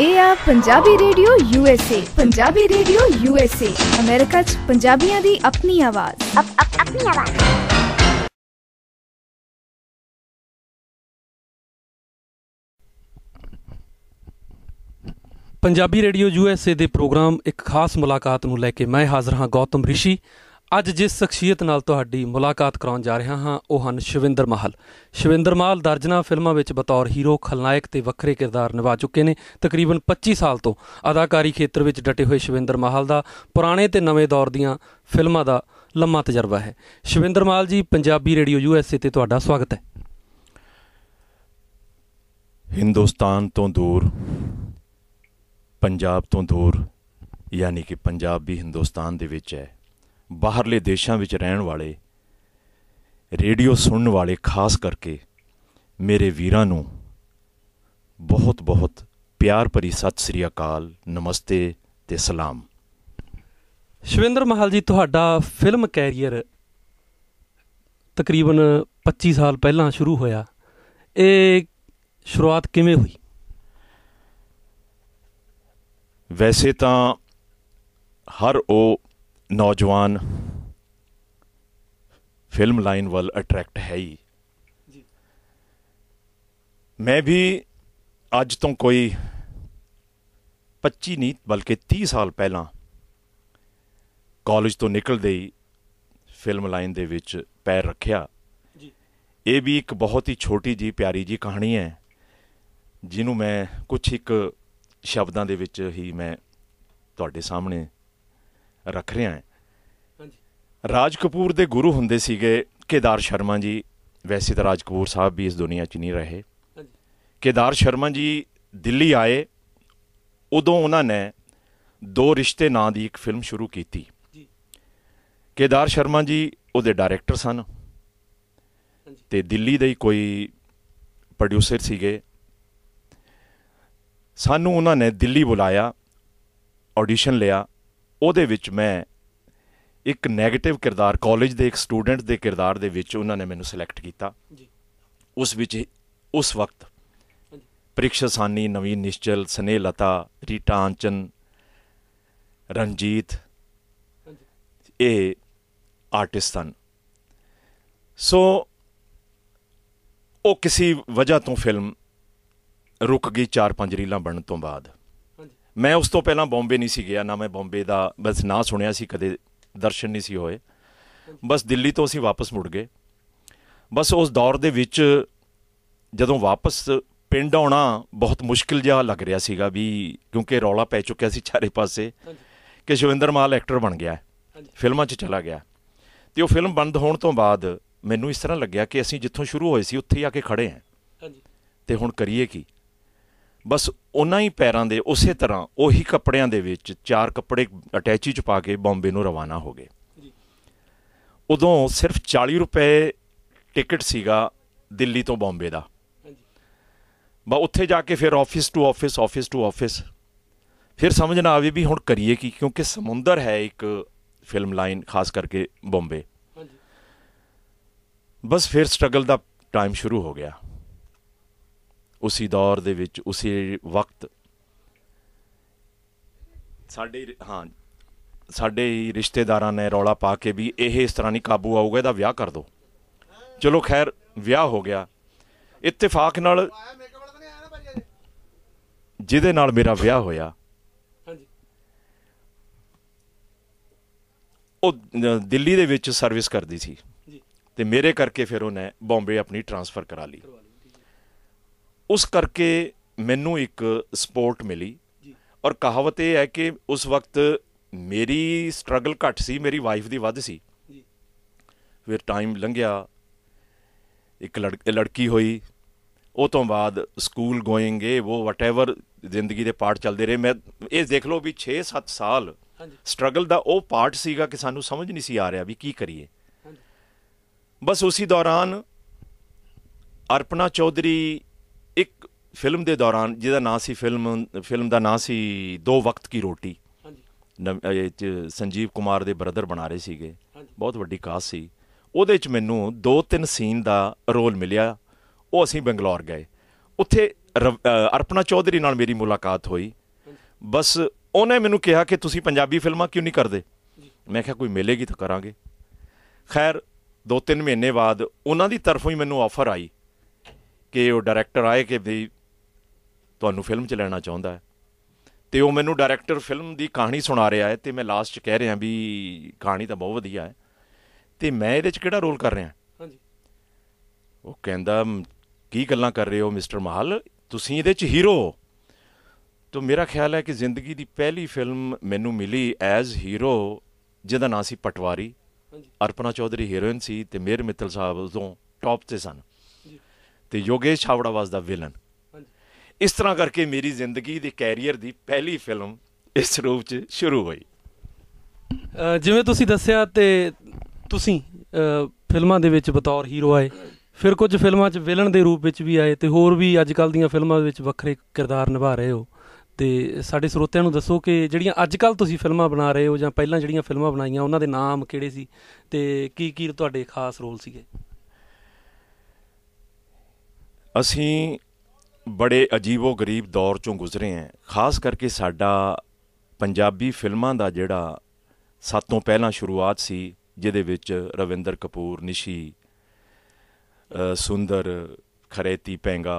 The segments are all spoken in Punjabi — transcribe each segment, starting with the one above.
ਇਹ ਆ Punjabi radio USA Punjabi radio USA America 'ਚ ਪੰਜਾਬੀਆਂ ਦੀ ਆਪਣੀ ਆਵਾਜ਼ ਆਪਣੀ ਆਵਾਜ਼ ਪੰਜਾਬੀ ਰੇਡੀਓ ਯੂਐਸਏ ਦੇ ਪ੍ਰੋਗਰਾਮ ਇੱਕ ਖਾਸ ਮੁਲਾਕਾਤ ਨੂੰ ਲੈ ਕੇ ਮੈਂ ਹਾਜ਼ਰ ਹਾਂ ਗੌਤਮ ਰਿਸ਼ੀ ਅੱਜ ਜਿਸ ਸ਼ਖਸੀਅਤ ਨਾਲ ਤੁਹਾਡੀ ਮੁਲਾਕਾਤ ਕਰਾਉਣ ਜਾ ਰਿਹਾ ਹਾਂ ਉਹ ਹਨ ਸ਼ਵਿੰਦਰ ਮਾਹਲ ਸ਼ਵਿੰਦਰ ਮਾਹਲ ਦਰਜਨਾ ਫਿਲਮਾਂ ਵਿੱਚ ਬਤੌਰ ਹੀਰੋ ਖਲਨਾਇਕ ਤੇ ਵੱਖਰੇ ਕਿਰਦਾਰ ਨਿਭਾ ਚੁੱਕੇ ਨੇ ਤਕਰੀਬਨ 25 ਸਾਲ ਤੋਂ ਅਦਾਕਾਰੀ ਖੇਤਰ ਵਿੱਚ ਡਟੇ ਹੋਏ ਸ਼ਵਿੰਦਰ ਮਾਹਲ ਦਾ ਪੁਰਾਣੇ ਤੇ ਨਵੇਂ ਦੌਰ ਦੀਆਂ ਫਿਲਮਾਂ ਦਾ ਲੰਮਾ ਤਜਰਬਾ ਹੈ ਸ਼ਵਿੰਦਰ ਮਾਹਲ ਜੀ ਪੰਜਾਬੀ ਰੇਡੀਓ ਯੂਐਸਏ ਤੇ ਤੁਹਾਡਾ ਸਵਾਗਤ ਹੈ ਹਿੰਦੁਸਤਾਨ ਤੋਂ ਦੂਰ ਪੰਜਾਬ ਤੋਂ ਦੂਰ ਯਾਨੀ ਕਿ ਪੰਜਾਬ ਵੀ ਹਿੰਦੁਸਤਾਨ ਦੇ ਵਿੱਚ ਹੈ ਬਾਹਰਲੇ ਦੇਸ਼ਾਂ ਵਿੱਚ ਰਹਿਣ ਵਾਲੇ ਰੇਡੀਓ ਸੁਣਨ ਵਾਲੇ ਖਾਸ ਕਰਕੇ ਮੇਰੇ ਵੀਰਾਂ ਨੂੰ ਬਹੁਤ ਬਹੁਤ ਪਿਆਰ ਭਰੀ ਸਤਿ ਸ੍ਰੀ ਅਕਾਲ ਨਮਸਤੇ ਤੇ ਸਲਾਮ ਸ਼ਵਿੰਦਰ ਮਹਾਲ ਜੀ ਤੁਹਾਡਾ ਫਿਲਮ ਕੈਰੀਅਰ ਤਕਰੀਬਨ 25 ਸਾਲ ਪਹਿਲਾਂ ਸ਼ੁਰੂ ਹੋਇਆ ਇਹ ਸ਼ੁਰੂਆਤ ਕਿਵੇਂ ਹੋਈ ਵੈਸੇ ਤਾਂ ਹਰ ਉਹ ਨੌਜਵਾਨ ਫਿਲਮ ਲਾਈਨ ਵੱਲ ਅਟਰੈਕਟ ਹੈ ਹੀ ਮੈਂ ਵੀ ਅੱਜ ਤੋਂ ਕੋਈ 25 ਨਹੀਂ ਬਲਕਿ 30 ਸਾਲ ਪਹਿਲਾਂ ਕਾਲਜ ਤੋਂ ਨਿਕਲਦੇ ਹੀ ਫਿਲਮ ਲਾਈਨ ਦੇ ਵਿੱਚ ਪੈਰ ਰੱਖਿਆ ਜੀ ਇਹ ਵੀ ਇੱਕ ਬਹੁਤ ਹੀ ਛੋਟੀ ਜੀ ਪਿਆਰੀ ਜੀ ਕਹਾਣੀ ਹੈ ਜਿਹਨੂੰ ਮੈਂ ਕੁਝ ਇੱਕ ਸ਼ਬਦਾਂ ਦੇ ਵਿੱਚ ਹੀ ਮੈਂ ਤੁਹਾਡੇ ਸਾਹਮਣੇ ਰੱਖ ਰਿਹਾ ਹਾਂ ਹਾਂਜੀ ਰਾਜ ਕਪੂਰ ਦੇ ਗੁਰੂ ਹੁੰਦੇ ਸੀਗੇ ਕੇਦਾਰ ਸ਼ਰਮਾ ਜੀ ਵੈਸੇ ਤਾਂ ਰਾਜ ਕਪੂਰ ਸਾਹਿਬ ਵੀ ਇਸ ਦੁਨੀਆ 'ਚ ਨਹੀਂ ਰਹੇ ਹਾਂਜੀ ਕੇਦਾਰ ਸ਼ਰਮਾ ਜੀ ਦਿੱਲੀ ਆਏ ਉਦੋਂ ਉਹਨਾਂ ਨੇ ਦੋ ਰਿਸ਼ਤੇ ਨਾਂ ਦੀ ਇੱਕ ਫਿਲਮ ਸ਼ੁਰੂ ਕੀਤੀ ਜੀ ਕੇਦਾਰ ਸ਼ਰਮਾ ਜੀ ਉਹਦੇ ਡਾਇਰੈਕਟਰ ਸਨ ਤੇ ਦਿੱਲੀ ਦੇ ਕੋਈ ਪ੍ਰੋਡਿਊਸਰ ਸੀਗੇ ਸਾਨੂੰ ਉਹਨਾਂ ਨੇ ਦਿੱਲੀ ਬੁਲਾਇਆ ਆਡੀਸ਼ਨ ਲਿਆ ਉਹਦੇ ਵਿੱਚ ਮੈਂ ਇੱਕ 네ਗੇਟਿਵ ਕਿਰਦਾਰ ਕਾਲਜ ਦੇ ਇੱਕ ਸਟੂਡੈਂਟ ਦੇ ਕਿਰਦਾਰ ਦੇ ਵਿੱਚ ਉਹਨਾਂ ਨੇ ਮੈਨੂੰ ਸਿਲੈਕਟ ਕੀਤਾ ਜੀ ਉਸ ਵਿੱਚ ਉਸ ਵਕਤ ਪ੍ਰੀਖਸ਼ਾ ਸਾਨੀ ਨਵੀਨ ਨਿਸ਼ਚਲ ਸਨੇ ਲਤਾ ਰੀਟਾ ਆਂਚਨ ਰਣਜੀਤ ਇਹ ਆਰਟਿਸਟ ਹਨ ਸੋ ਉਹ ਕਿਸੇ ਵਜ੍ਹਾ ਤੋਂ ਫਿਲਮ ਰੁਕ ਗਈ 4-5 ਰੀਲਾਂ ਬਣਨ ਤੋਂ ਬਾਅਦ ਮੈਂ ਉਸ ਤੋਂ ਪਹਿਲਾਂ ਬੰਬੇ ਨਹੀਂ ਸੀ ਗਿਆ ਨਾ ਮੈਂ ਬੰਬੇ ਦਾ ਬਸ ਨਾ ਸੁਣਿਆ ਸੀ ਕਦੇ ਦਰਸ਼ਨ ਨਹੀਂ ਸੀ ਹੋਏ ਬਸ ਦਿੱਲੀ ਤੋਂ ਅਸੀਂ ਵਾਪਸ ਮੁੜ ਗਏ ਬਸ ਉਸ ਦੌਰ ਦੇ ਵਿੱਚ ਜਦੋਂ ਵਾਪਸ ਪਿੰਡ ਆਉਣਾ ਬਹੁਤ ਮੁਸ਼ਕਿਲ ਜਿਹਾ ਲੱਗ ਰਿਹਾ ਸੀਗਾ ਵੀ ਕਿਉਂਕਿ ਰੌਲਾ ਪੈ ਚੁੱਕਿਆ ਸੀ ਚਾਰੇ ਪਾਸੇ ਕਿ ਸ਼ਵਿੰਦਰ ਮਾਲ ਐਕਟਰ ਬਣ ਗਿਆ ਫਿਲਮਾਂ 'ਚ ਚਲਾ ਗਿਆ ਤੇ ਉਹ ਫਿਲਮ ਬੰਦ ਹੋਣ ਤੋਂ ਬਾਅਦ ਮੈਨੂੰ ਇਸ ਤਰ੍ਹਾਂ ਲੱਗਿਆ ਕਿ ਅਸੀਂ ਜਿੱਥੋਂ ਸ਼ੁਰੂ ਹੋਏ ਸੀ ਉੱਥੇ ਆ ਕੇ ਖੜੇ ਹਾਂ ਹਾਂਜੀ ਤੇ ਹੁਣ ਕਰੀਏ ਕੀ ਬਸ ਉਹਨਾਂ ਹੀ ਪੈਰਾਂ ਦੇ ਉਸੇ ਤਰ੍ਹਾਂ ਉਹੀ ਕੱਪੜਿਆਂ ਦੇ ਵਿੱਚ ਚਾਰ ਕੱਪੜੇ ਅਟੈਚੀ ਚ ਪਾ ਕੇ ਬੰਬੇ ਨੂੰ ਰਵਾਨਾ ਹੋ ਗਏ ਜੀ ਉਦੋਂ ਸਿਰਫ 40 ਰੁਪਏ ਟਿਕਟ ਸੀਗਾ ਦਿੱਲੀ ਤੋਂ ਬੰਬੇ ਦਾ ਹਾਂਜੀ ਬਾ ਉੱਥੇ ਜਾ ਕੇ ਫਿਰ office to office office to office ਫਿਰ ਸਮਝ ਨਾ ਆਵੇ ਵੀ ਹੁਣ ਕਰੀਏ ਕੀ ਕਿਉਂਕਿ ਸਮੁੰਦਰ ਹੈ ਇੱਕ ਫਿਲਮ ਲਾਈਨ ਖਾਸ ਕਰਕੇ ਬੰਬੇ ਹਾਂਜੀ ਬਸ ਫਿਰ ਸਟਰਗਲ ਦਾ ਟਾਈਮ ਸ਼ੁਰੂ ਹੋ ਗਿਆ ਉਸੇ ਦੌਰ ਦੇ ਵਿੱਚ ਉਸੇ ਵਕਤ ਸਾਡੇ ਹਾਂ ਸਾਡੇ ਹੀ ਰਿਸ਼ਤੇਦਾਰਾਂ ਨੇ ਰੌਲਾ ਪਾ ਕੇ ਵੀ ਇਹ ਇਸ ਤਰ੍ਹਾਂ ਨਹੀਂ ਕਾਬੂ ਆਊਗਾ ਇਹਦਾ ਵਿਆਹ ਕਰ ਦਿਓ ਚਲੋ ਖੈਰ ਵਿਆਹ ਹੋ ਗਿਆ ਇਤਫਾਕ ਨਾਲ ਜਿਹਦੇ ਨਾਲ ਮੇਰਾ ਵਿਆਹ ਹੋਇਆ ਉਹ ਦਿੱਲੀ ਦੇ ਵਿੱਚ ਸਰਵਿਸ ਕਰਦੀ ਸੀ ਤੇ ਮੇਰੇ ਕਰਕੇ ਫਿਰ ਉਹਨੇ ਬੰਬੇ ਆਪਣੀ ਟ੍ਰਾਂਸਫਰ ਕਰਾ ਲਈ ਉਸ ਕਰਕੇ ਮੈਨੂੰ ਇੱਕ ਸਪੋਰਟ ਮਿਲੀ ਔਰ ਕਹਾਵਤ ਇਹ ਹੈ ਕਿ ਉਸ ਵਕਤ ਮੇਰੀ ਸਟਰਗਲ ਘੱਟ ਸੀ ਮੇਰੀ ਵਾਈਫ ਦੀ ਵੱਧ ਸੀ ਫਿਰ ਟਾਈਮ ਲੰਘਿਆ ਇੱਕ ਲੜਕੀ ਹੋਈ ਉਹ ਤੋਂ ਬਾਅਦ ਸਕੂਲ ਗੋਇੰਗ ਏ ਉਹ ਵਟੈਵਰ ਜ਼ਿੰਦਗੀ ਦੇ ਪਾਰਟ ਚੱਲਦੇ ਰਹੇ ਮੈਂ ਇਹ ਦੇਖ ਲਓ ਵੀ 6-7 ਸਾਲ ਸਟਰਗਲ ਦਾ ਉਹ ਪਾਰਟ ਸੀਗਾ ਕਿ ਸਾਨੂੰ ਸਮਝ ਨਹੀਂ ਸੀ ਆ ਰਿਹਾ ਵੀ ਕੀ ਕਰੀਏ ਹਾਂਜੀ ਬਸ ਉਸੇ ਦੌਰਾਨ ਅਰਪਣਾ ਚੌਧਰੀ ਇੱਕ ਫਿਲਮ ਦੇ ਦੌਰਾਨ ਜਿਹਦਾ ਨਾਂ ਸੀ ਫਿਲਮ ਫਿਲਮ ਦਾ ਨਾਂ ਸੀ ਦੋ ਵਕਤ ਕੀ ਰੋਟੀ ਹਾਂਜੀ ਇਹ ਸੰਜੀਵ ਕੁਮਾਰ ਦੇ ਬ੍ਰਦਰ ਬਣਾ ਰਹੇ ਸੀਗੇ ਬਹੁਤ ਵੱਡੀ ਕਾਸ ਸੀ ਉਹਦੇ ਵਿੱਚ ਮੈਨੂੰ ਦੋ ਤਿੰਨ ਸੀਨ ਦਾ ਰੋਲ ਮਿਲਿਆ ਉਹ ਅਸੀਂ ਬੰਗਲੌਰ ਗਏ ਉੱਥੇ ਅਰਪਣਾ ਚੌਧਰੀ ਨਾਲ ਮੇਰੀ ਮੁਲਾਕਾਤ ਹੋਈ ਬਸ ਉਹਨੇ ਮੈਨੂੰ ਕਿਹਾ ਕਿ ਤੁਸੀਂ ਪੰਜਾਬੀ ਫਿਲਮਾਂ ਕਿਉਂ ਨਹੀਂ ਕਰਦੇ ਮੈਂ ਕਿਹਾ ਕੋਈ ਮਿਲੇਗੀ ਤਾਂ ਕਰਾਂਗੇ ਖੈਰ ਦੋ ਤਿੰਨ ਮਹੀਨੇ ਬਾਅਦ ਉਹਨਾਂ ਦੀ ਤਰਫੋਂ ਹੀ ਮੈਨੂੰ ਆਫਰ ਆਈ ਕਿ ਉਹ ਡਾਇਰੈਕਟਰ ਆਏ ਕਿ ਵੀ ਤੁਹਾਨੂੰ ਫਿਲਮ 'ਚ ਲੈਣਾ ਚਾਹੁੰਦਾ ਹੈ ਤੇ ਉਹ ਮੈਨੂੰ ਡਾਇਰੈਕਟਰ ਫਿਲਮ ਦੀ ਕਹਾਣੀ ਸੁਣਾ ਰਿਹਾ ਹੈ ਤੇ ਮੈਂ ਲਾਸਟ 'ਚ ਕਹਿ ਰਿਹਾ ਵੀ ਕਹਾਣੀ ਤਾਂ ਬਹੁਤ ਵਧੀਆ ਹੈ ਤੇ ਮੈਂ ਇਹਦੇ 'ਚ ਕਿਹੜਾ ਰੋਲ ਕਰ ਰਿਹਾ ਹਾਂਜੀ ਉਹ ਕਹਿੰਦਾ ਕੀ ਗੱਲਾਂ ਕਰ ਰਹੇ ਹੋ ਮਿਸਟਰ ਮਹਾਲ ਤੁਸੀਂ ਇਹਦੇ 'ਚ ਹੀਰੋ ਹੋ ਤੋ ਮੇਰਾ ਖਿਆਲ ਹੈ ਕਿ ਜ਼ਿੰਦਗੀ ਦੀ ਪਹਿਲੀ ਫਿਲਮ ਮੈਨੂੰ ਮਿਲੀ ਐਜ਼ ਹੀਰੋ ਜਿਹਦਾ ਨਾਂ ਸੀ ਪਟਵਾਰੀ ਅਰਪਨਾ ਚੌਧਰੀ ਹੀਰੋਇਨ ਸੀ ਤੇ ਮੇਰ ਮਿੱਤਲ ਸਾਹਿਬ ਤੋਂ ਟੌਪ ਤੇ ਸਨ ਤੇ ਯੋਗੇਸ਼ ਛਾਵੜਾ ਵਾਸ ਦਾ ਵਿਲਨ ਇਸ ਤਰ੍ਹਾਂ ਕਰਕੇ ਮੇਰੀ ਜ਼ਿੰਦਗੀ ਦੇ ਕੈਰੀਅਰ ਦੀ ਪਹਿਲੀ ਫਿਲਮ ਇਸ ਰੂਪ 'ਚ ਸ਼ੁਰੂ ਹੋਈ ਜਿਵੇਂ ਤੁਸੀਂ ਦੱਸਿਆ ਤੇ ਤੁਸੀਂ ਫਿਲਮਾਂ ਦੇ ਵਿੱਚ ਬਤੌਰ ਹੀਰੋ ਆਏ ਫਿਰ ਕੁਝ ਫਿਲਮਾਂ 'ਚ ਵਿਲਨ ਦੇ ਰੂਪ ਵਿੱਚ ਵੀ ਆਏ ਤੇ ਹੋਰ ਵੀ ਅੱਜ ਕੱਲ ਦੀਆਂ ਫਿਲਮਾਂ ਵਿੱਚ ਵੱਖਰੇ ਕਿਰਦਾਰ ਨਿਭਾ ਰਹੇ ਹੋ ਤੇ ਸਾਡੇ ਸਰੋਤਿਆਂ ਨੂੰ ਦੱਸੋ ਕਿ ਜਿਹੜੀਆਂ ਅੱਜ ਕੱਲ ਤੁਸੀਂ ਫਿਲਮਾਂ ਬਣਾ ਰਹੇ ਹੋ ਜਾਂ ਪਹਿਲਾਂ ਜਿਹੜੀਆਂ ਫਿਲਮਾਂ ਬਣਾਈਆਂ ਉਹਨਾਂ ਦੇ ਨਾਮ ਕਿਹੜੇ ਸੀ ਤੇ ਕੀ ਕੀ ਤੁਹਾਡੇ ਖਾਸ ਰੋਲ ਸੀਗੇ ਅਸੀਂ ਬੜੇ ਅਜੀਬੋ ਗਰੀਬ ਦੌਰ ਚੋਂ ਗੁਜ਼ਰੇ ਆਂ ਖਾਸ ਕਰਕੇ ਸਾਡਾ ਪੰਜਾਬੀ ਫਿਲਮਾਂ ਦਾ ਜਿਹੜਾ ਸਭ ਤੋਂ ਪਹਿਲਾਂ ਸ਼ੁਰੂਆਤ ਸੀ ਜਿਹਦੇ ਵਿੱਚ ਰਵਿੰਦਰ ਕਪੂਰ ਨਿਸ਼ੀ ਸੁੰਦਰ ਖਰੇਤੀ ਪੈਂਗਾ